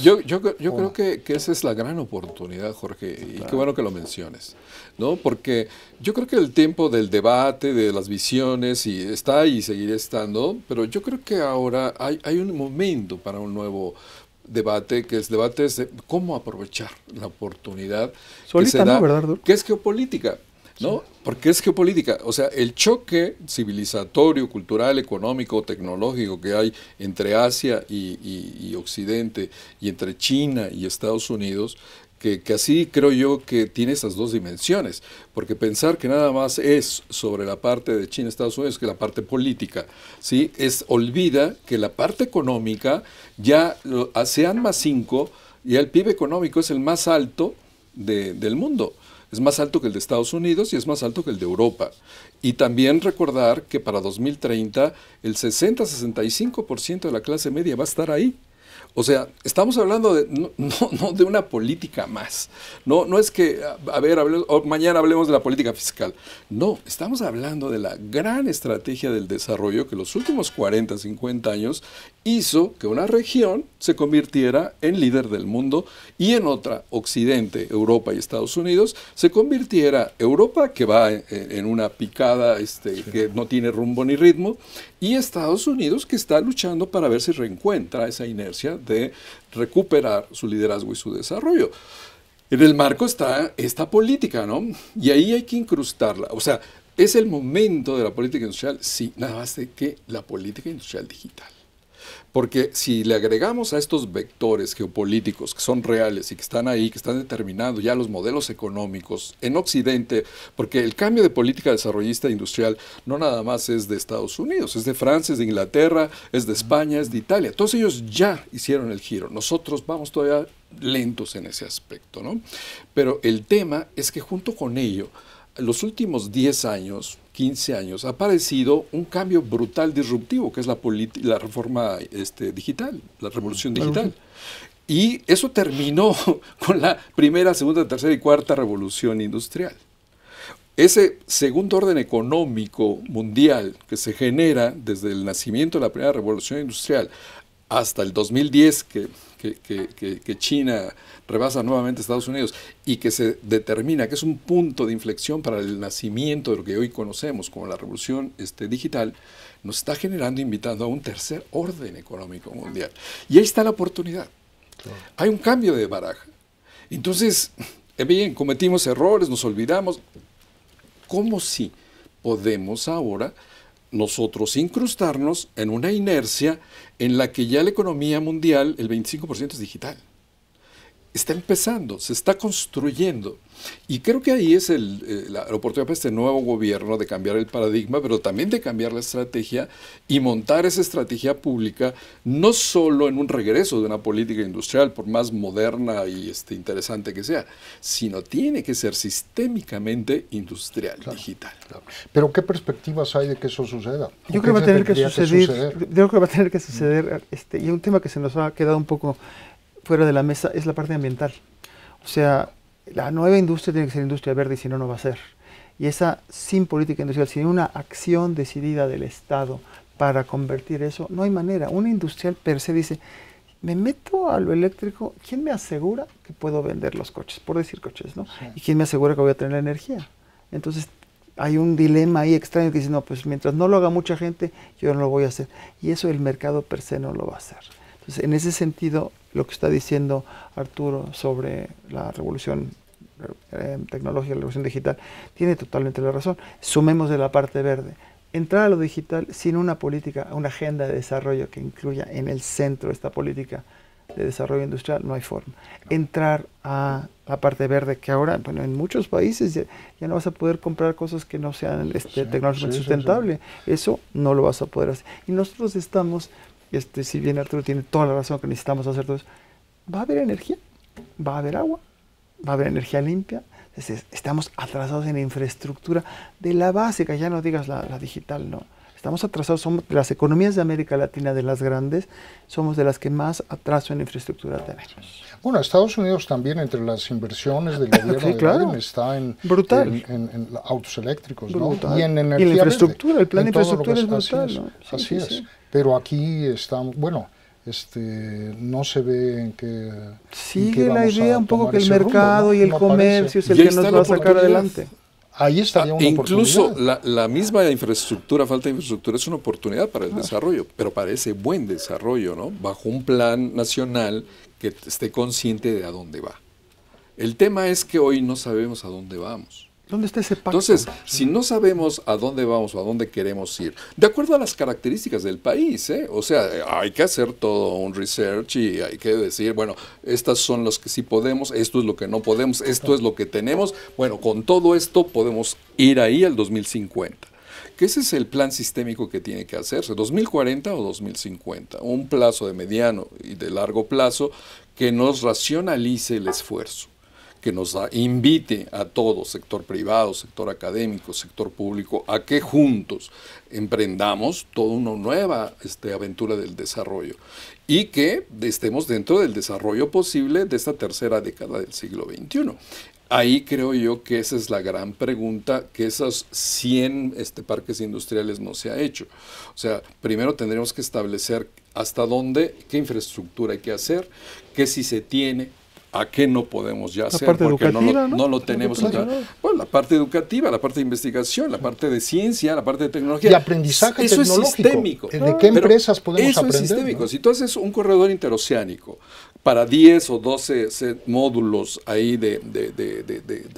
Yo, yo, yo creo que, esa es la gran oportunidad, Jorge, y qué bueno que lo menciones, ¿no? Porque yo creo que el tiempo del debate, de las visiones, y está y seguirá estando, pero yo creo que ahora hay, hay un momento para un nuevo debate, que es debate de cómo aprovechar la oportunidad que que es geopolítica, ¿no? Porque es geopolítica, o sea, el choque civilizatorio, cultural, económico, tecnológico que hay entre Asia y Occidente y entre China y Estados Unidos que, así creo yo que tiene esas dos dimensiones, porque pensar que nada más es sobre la parte de China, y Estados Unidos, que la parte política, ¿sí? es olvida que la parte económica, ya lo, ASEAN ah, más cinco, ya el PIB económico es el más alto del mundo. Es más alto que el de Estados Unidos y es más alto que el de Europa. Y también recordar que para 2030 el 60-65% de la clase media va a estar ahí. O sea, estamos hablando de, no, de una política más. No, no es que, a ver, mañana hablemos de la política fiscal. No, estamos hablando de la gran estrategia del desarrollo que los últimos 40, 50 años hizo que una región se convirtiera en líder del mundo y en otra, Occidente, Europa y Estados Unidos, se convirtiera Europa, que va en, una picada este, que no tiene rumbo ni ritmo, y Estados Unidos, que está luchando para ver si reencuentra esa inercia de recuperar su liderazgo y su desarrollo. En el marco está esta política, ¿no? Y ahí hay que incrustarla. O sea, es el momento de la política industrial, sí, nada más de que la política industrial digital. Porque si le agregamos a estos vectores geopolíticos que son reales y que están ahí, que están determinando ya los modelos económicos en Occidente, porque el cambio de política desarrollista e industrial no nada más es de Estados Unidos, es de Francia, es de Inglaterra, es de España, es de Italia. Todos ellos ya hicieron el giro. Nosotros vamos todavía lentos en ese aspecto, ¿no? Pero el tema es que junto con ello, los últimos 10 años, 15 años, ha aparecido un cambio brutal disruptivo, que es la, la reforma este, digital, la revolución digital. Y eso terminó con la primera, segunda, tercera y cuarta revolución industrial. Ese segundo orden económico mundial que se genera desde el nacimiento de la primera revolución industrial hasta el 2010, que que, China rebasa nuevamente a Estados Unidos y que se determina que es un punto de inflexión para el nacimiento de lo que hoy conocemos como la revolución este, digital, nos está generando, invitando a un tercer orden económico mundial. Y ahí está la oportunidad. Hay un cambio de baraja. Entonces, eh, bien, cometimos errores, nos olvidamos. ¿Cómo si podemos ahora nosotros incrustarnos en una inercia en la que ya la economía mundial, el 25% es digital. Está empezando, se está construyendo. Y creo que ahí es el, eh, la, oportunidad para este nuevo gobierno de cambiar el paradigma, pero también de cambiar la estrategia y montar esa estrategia pública no solo en un regreso de una política industrial, por más moderna y este, interesante que sea, sino tiene que ser sistémicamente industrial, digital. Pero ¿qué perspectivas hay de que eso suceda? Yo creo que va a tener que suceder, Yo creo que va a tener que suceder, este, y un tema que se nos ha quedado un poco fuera de la mesa es la parte ambiental. O sea, la nueva industria tiene que ser industria verde, si no, no va a ser. Y esa sin política industrial, sin una acción decidida del Estado para convertir eso, no hay manera. Un industrial per se dice, me meto a lo eléctrico, ¿quién me asegura que puedo vender los coches? Por decir coches, ¿no? ¿Y quién me asegura que voy a tener la energía? Entonces hay un dilema ahí extraño que dice, no, pues mientras no lo haga mucha gente, yo no lo voy a hacer. Y eso el mercado per se no lo va a hacer. Entonces, en ese sentido, lo que está diciendo Arturo sobre la revolución eh, tecnología, la revolución digital, tiene totalmente la razón. Sumemos de la parte verde. Entrar a lo digital sin una política, una agenda de desarrollo que incluya en el centro esta política de desarrollo industrial, no hay forma. Entrar a la parte verde, que ahora, bueno, en muchos países ya, no vas a poder comprar cosas que no sean este, tecnológicamente sustentable. Eso no lo vas a poder hacer. Y nosotros estamos, este, si bien Arturo tiene toda la razón que necesitamos hacer todo eso, va a haber energía, va a haber agua, va a haber energía limpia. estamos atrasados en infraestructura de la básica, ya no digas la, digital, no. Estamos atrasados, las economías de América Latina, de las grandes, somos de las que más atraso en infraestructura tenemos. Bueno, Estados Unidos también, entre las inversiones del gobierno de está en, En, autos eléctricos, ¿no? Y en energía infraestructura, el plan de infraestructura es brutal. Así es. pero aquí estamos, bueno este, no se ve en qué... Sigue la idea un poco que el mercado y el comercio es el que nos va a sacar adelante. Ahí está. Ah, incluso la, misma infraestructura, falta de infraestructura, es una oportunidad para el ah. desarrollo, pero para ese buen desarrollo, ¿no? Bajo un plan nacional que esté consciente de a dónde va. El tema es que hoy no sabemos a dónde vamos. ¿Dónde está ese pacto? Entonces, si no sabemos a dónde vamos o a dónde queremos ir, de acuerdo a las características del país, ¿eh? o sea, hay que hacer todo un research y hay que decir, bueno, estas son los que sí podemos, esto es lo que no podemos, esto es lo que tenemos. Bueno, con todo esto podemos ir ahí al 2050 que ese es el plan sistémico que tiene que hacerse, 2040 o 2050, un plazo de mediano y de largo plazo que nos racionalice el esfuerzo que nos invite a todos, sector privado, sector académico, sector público, a que juntos emprendamos toda una nueva este, aventura del desarrollo y que estemos dentro del desarrollo posible de esta tercera década del siglo XXI. Ahí creo yo que esa es la gran pregunta que esos 100 este, parques industriales no se ha hecho. O sea, primero tendremos que establecer hasta dónde, qué infraestructura hay que hacer, qué si se tiene, a qué no podemos ya hacer porque no lo, tenemos. Bueno, la parte educativa, la parte de investigación, la parte de ciencia, la parte de tecnología. Y aprendizaje eso tecnológico. es sistémico. Eh, ¿De qué empresas podemos aprender? Eso es sistémico. Si tú haces un corredor interoceánico para 10 o 12 eh, módulos ahí de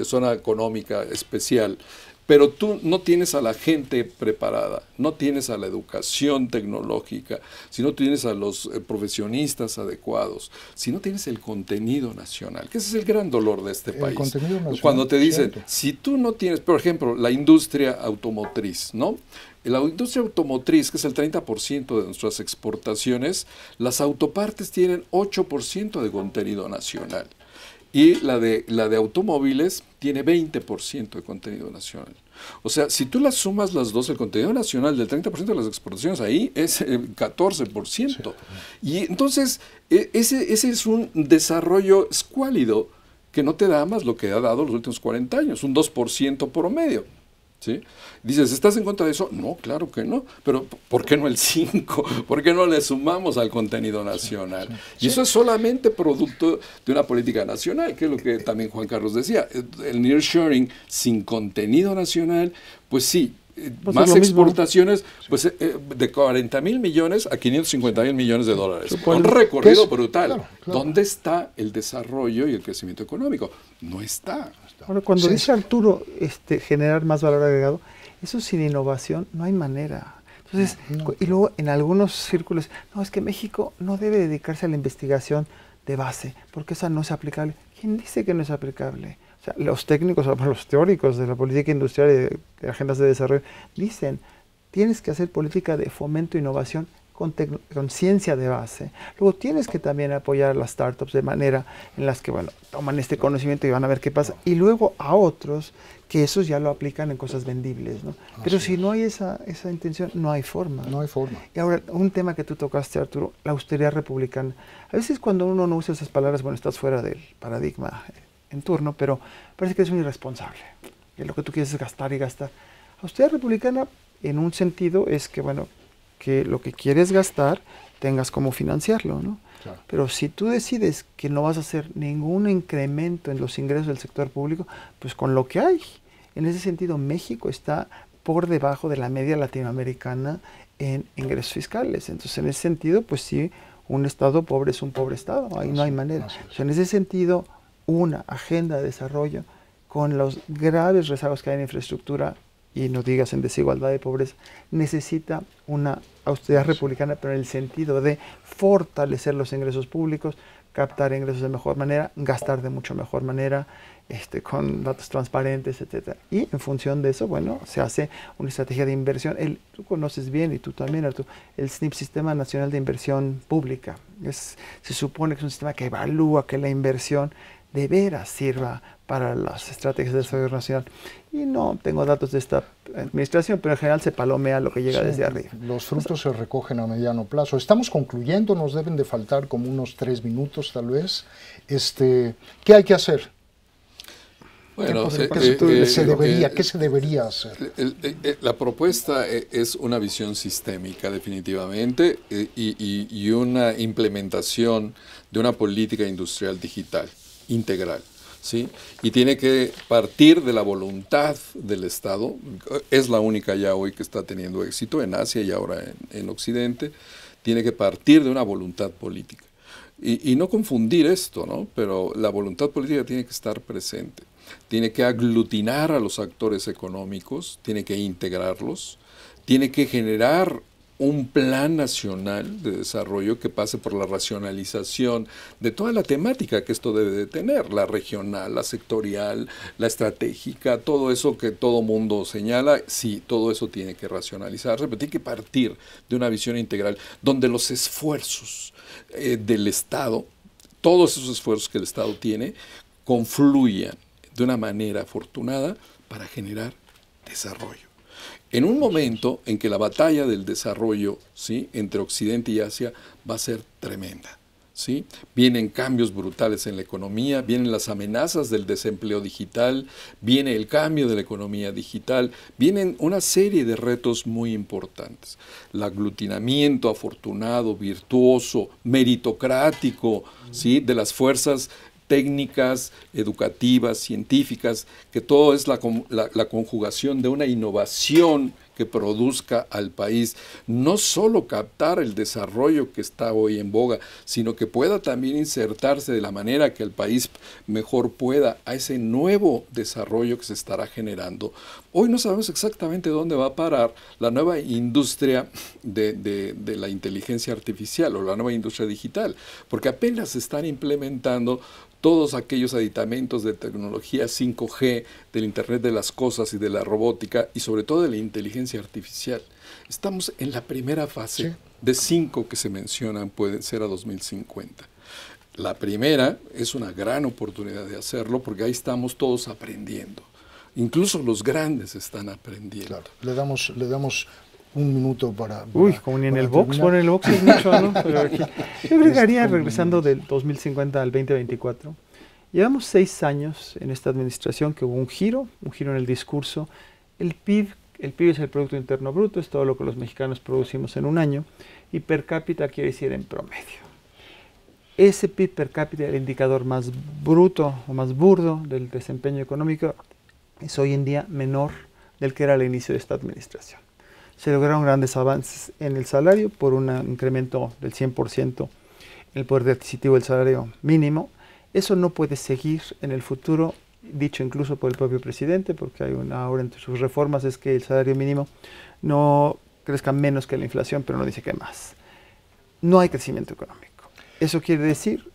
zona económica especial pero tú no tienes a la gente preparada, no tienes a la educación tecnológica, si no tienes a los eh, profesionistas adecuados, si no tienes el contenido nacional, que ese es el gran dolor de este el país. Contenido nacional, Cuando te dicen, si tú no tienes, por ejemplo, la industria automotriz, ¿no? La industria automotriz, que es el 30% de nuestras exportaciones, las autopartes tienen 8% de contenido nacional. Y la de, la de automóviles tiene 20% de contenido nacional. O sea, si tú las sumas las dos, el contenido nacional del 30% de las exportaciones ahí es el 14%. Y entonces, e, ese, ese es un desarrollo escuálido que no te da más lo que ha dado los últimos 40 años, un 2% promedio. Dices, ¿estás en contra de eso? No, claro que no, pero ¿por qué no el 5? ¿Por qué no le sumamos al contenido nacional? y eso es solamente producto de una política nacional, que es lo que también Juan Carlos decía. El sharing sin contenido nacional, pues sí, eh, más exportaciones, pues eh, eh, de 40 mil millones a 550 mil millones de dólares. Un recorrido brutal. ¿Dónde está el desarrollo y el crecimiento económico? No está. Ahora, cuando dice Arturo este, generar más valor agregado, eso sin innovación no hay manera. Entonces, y luego en algunos círculos, no, es que México no debe dedicarse a la investigación de base, porque esa no es aplicable. ¿Quién dice que no es aplicable? los técnicos, los teóricos de la política industrial y de, agendas de desarrollo, dicen, tienes que hacer política de fomento e innovación con, con, ciencia de base. Luego tienes que también apoyar a las startups de manera en las que, toman este conocimiento y van a ver qué pasa. Y luego a otros que esos ya lo aplican en cosas vendibles, ¿no? Pero si no hay esa, esa, intención, no hay forma. No hay forma. Y ahora, un tema que tú tocaste, Arturo, la austeridad republicana. A veces cuando uno no usa esas palabras, bueno, estás fuera del paradigma eh, en turno, pero parece que es un irresponsable. Que lo que tú quieres es gastar y gastar. A usted republicana, en un sentido, es que, bueno, que lo que quieres gastar tengas como financiarlo, ¿no? Pero si tú decides que no vas a hacer ningún incremento en los ingresos del sector público, pues con lo que hay. En ese sentido, México está por debajo de la media latinoamericana en ingresos fiscales. Entonces, en ese sentido, pues sí, un Estado pobre es un pobre Estado, ahí no hay manera. en ese sentido, una agenda de desarrollo con los graves rezagos que hay en infraestructura y no digas en desigualdad y pobreza, necesita una austeridad republicana, pero en el sentido de fortalecer los ingresos públicos, captar ingresos de mejor manera, gastar de mucho mejor manera, este, con datos transparentes, etc. Y en función de eso, bueno, se hace una estrategia de inversión. tú conoces bien, y tú también, el SNIP, Sistema Nacional de Inversión Pública. se supone que es un sistema que evalúa que la inversión de veras sirva para las estrategias de desarrollo nacional. Y no tengo datos de esta administración, pero en general se palomea lo que llega desde arriba. Los frutos se recogen a mediano plazo. Estamos concluyendo, nos deben de faltar como unos tres minutos tal vez. Este, ¿Qué hay que hacer? Bueno, eh, eh, ¿Qué, se, eh, debería, ¿Qué se debería hacer? La propuesta es una visión sistémica definitivamente y una implementación de una política industrial digital integral. ¿sí? Y tiene que partir de la voluntad del Estado. Es la única ya hoy que está teniendo éxito en Asia y ahora en, Occidente. Tiene que partir de una voluntad política. y no confundir esto, ¿no? Pero la voluntad política tiene que estar presente. Tiene que aglutinar a los actores económicos, tiene que integrarlos, tiene que generar un plan nacional de desarrollo que pase por la racionalización de toda la temática que esto debe de tener, la regional, la sectorial, la estratégica, todo eso que todo mundo señala, sí, todo eso tiene que racionalizarse, pero tiene que partir de una visión integral donde los esfuerzos eh, del Estado, todos esos esfuerzos que el Estado tiene, confluyan de una manera afortunada para generar desarrollo en un momento en que la batalla del desarrollo ¿sí? entre Occidente y Asia va a ser tremenda. ¿Sí? Vienen cambios brutales en la economía, vienen las amenazas del desempleo digital, viene el cambio de la economía digital, vienen una serie de retos muy importantes. El aglutinamiento afortunado, virtuoso, meritocrático, ¿sí? de las fuerzas técnicas, educativas, científicas, que todo es la, conjugación de una innovación que produzca al país, no solo captar el desarrollo que está hoy en boga, sino que pueda también insertarse de la manera que el país mejor pueda a ese nuevo desarrollo que se estará generando. Hoy no sabemos exactamente dónde va a parar la nueva industria de, de la inteligencia artificial o la nueva industria digital, porque apenas se están implementando todos aquellos aditamentos de tecnología 5G, del Internet de las Cosas y de la robótica y sobre todo de la inteligencia artificial. Estamos en la primera fase. De cinco que se mencionan pueden ser a 2050. La primera es una gran oportunidad de hacerlo porque ahí estamos todos aprendiendo. Incluso los grandes están aprendiendo. Claro, le damos, le damos un minuto para. Uy, como ni en el box. Bueno, en el box es mucho, ¿no? yo agregaría, regresando del 2050 al 2024, llevamos seis años en esta administración que hubo un giro, un giro en el discurso. El PIB, el PIB es el Producto Interno Bruto, es todo lo que los mexicanos producimos en un año, y per cápita quiere decir en promedio. Ese PIB per cápita, el indicador más bruto o más burdo del desempeño económico, es hoy en día menor del que era al inicio de esta administración se lograron grandes avances en el salario por un incremento del 100% en el poder adquisitivo del salario mínimo. Eso no puede seguir en el futuro, dicho incluso por el propio presidente, porque hay una hora entre sus reformas es que el salario mínimo no crezca menos que la inflación, pero no dice que más. No hay crecimiento económico. Eso quiere decir,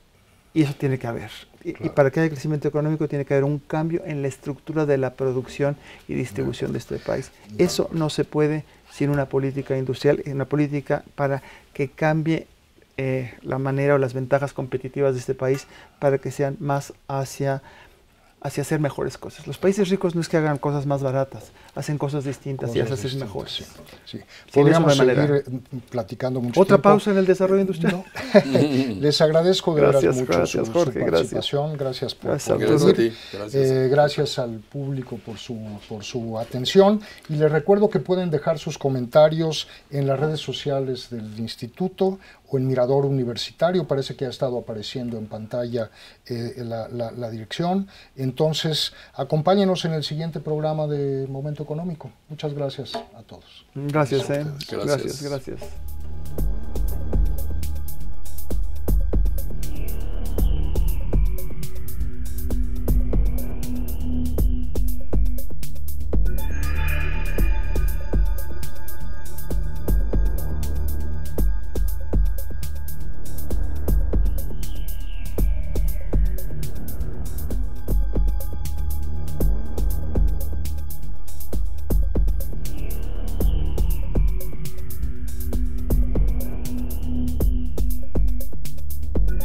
y eso tiene que haber, y, para que haya crecimiento económico tiene que haber un cambio en la estructura de la producción y distribución de este país. Eso no se puede sin una política industrial, una política para que cambie eh, la manera o las ventajas competitivas de este país para que sean más hacia hacia hacer mejores cosas. Los países ricos no es que hagan cosas más baratas, hacen cosas distintas y hacen mejores. Podríamos seguir eh, platicando mucho ¿Otra pausa en el desarrollo industrial? Les agradezco de verdad mucho gracias, su, participación, gracias, por, eh, gracias, al público por su, por su atención y les recuerdo que pueden dejar sus comentarios en las redes sociales del instituto o en Mirador Universitario, parece que ha estado apareciendo en pantalla eh, la, dirección. Entonces, acompáñenos en el siguiente programa de Momento Económico. Muchas gracias a todos. Gracias, eh. gracias. gracias.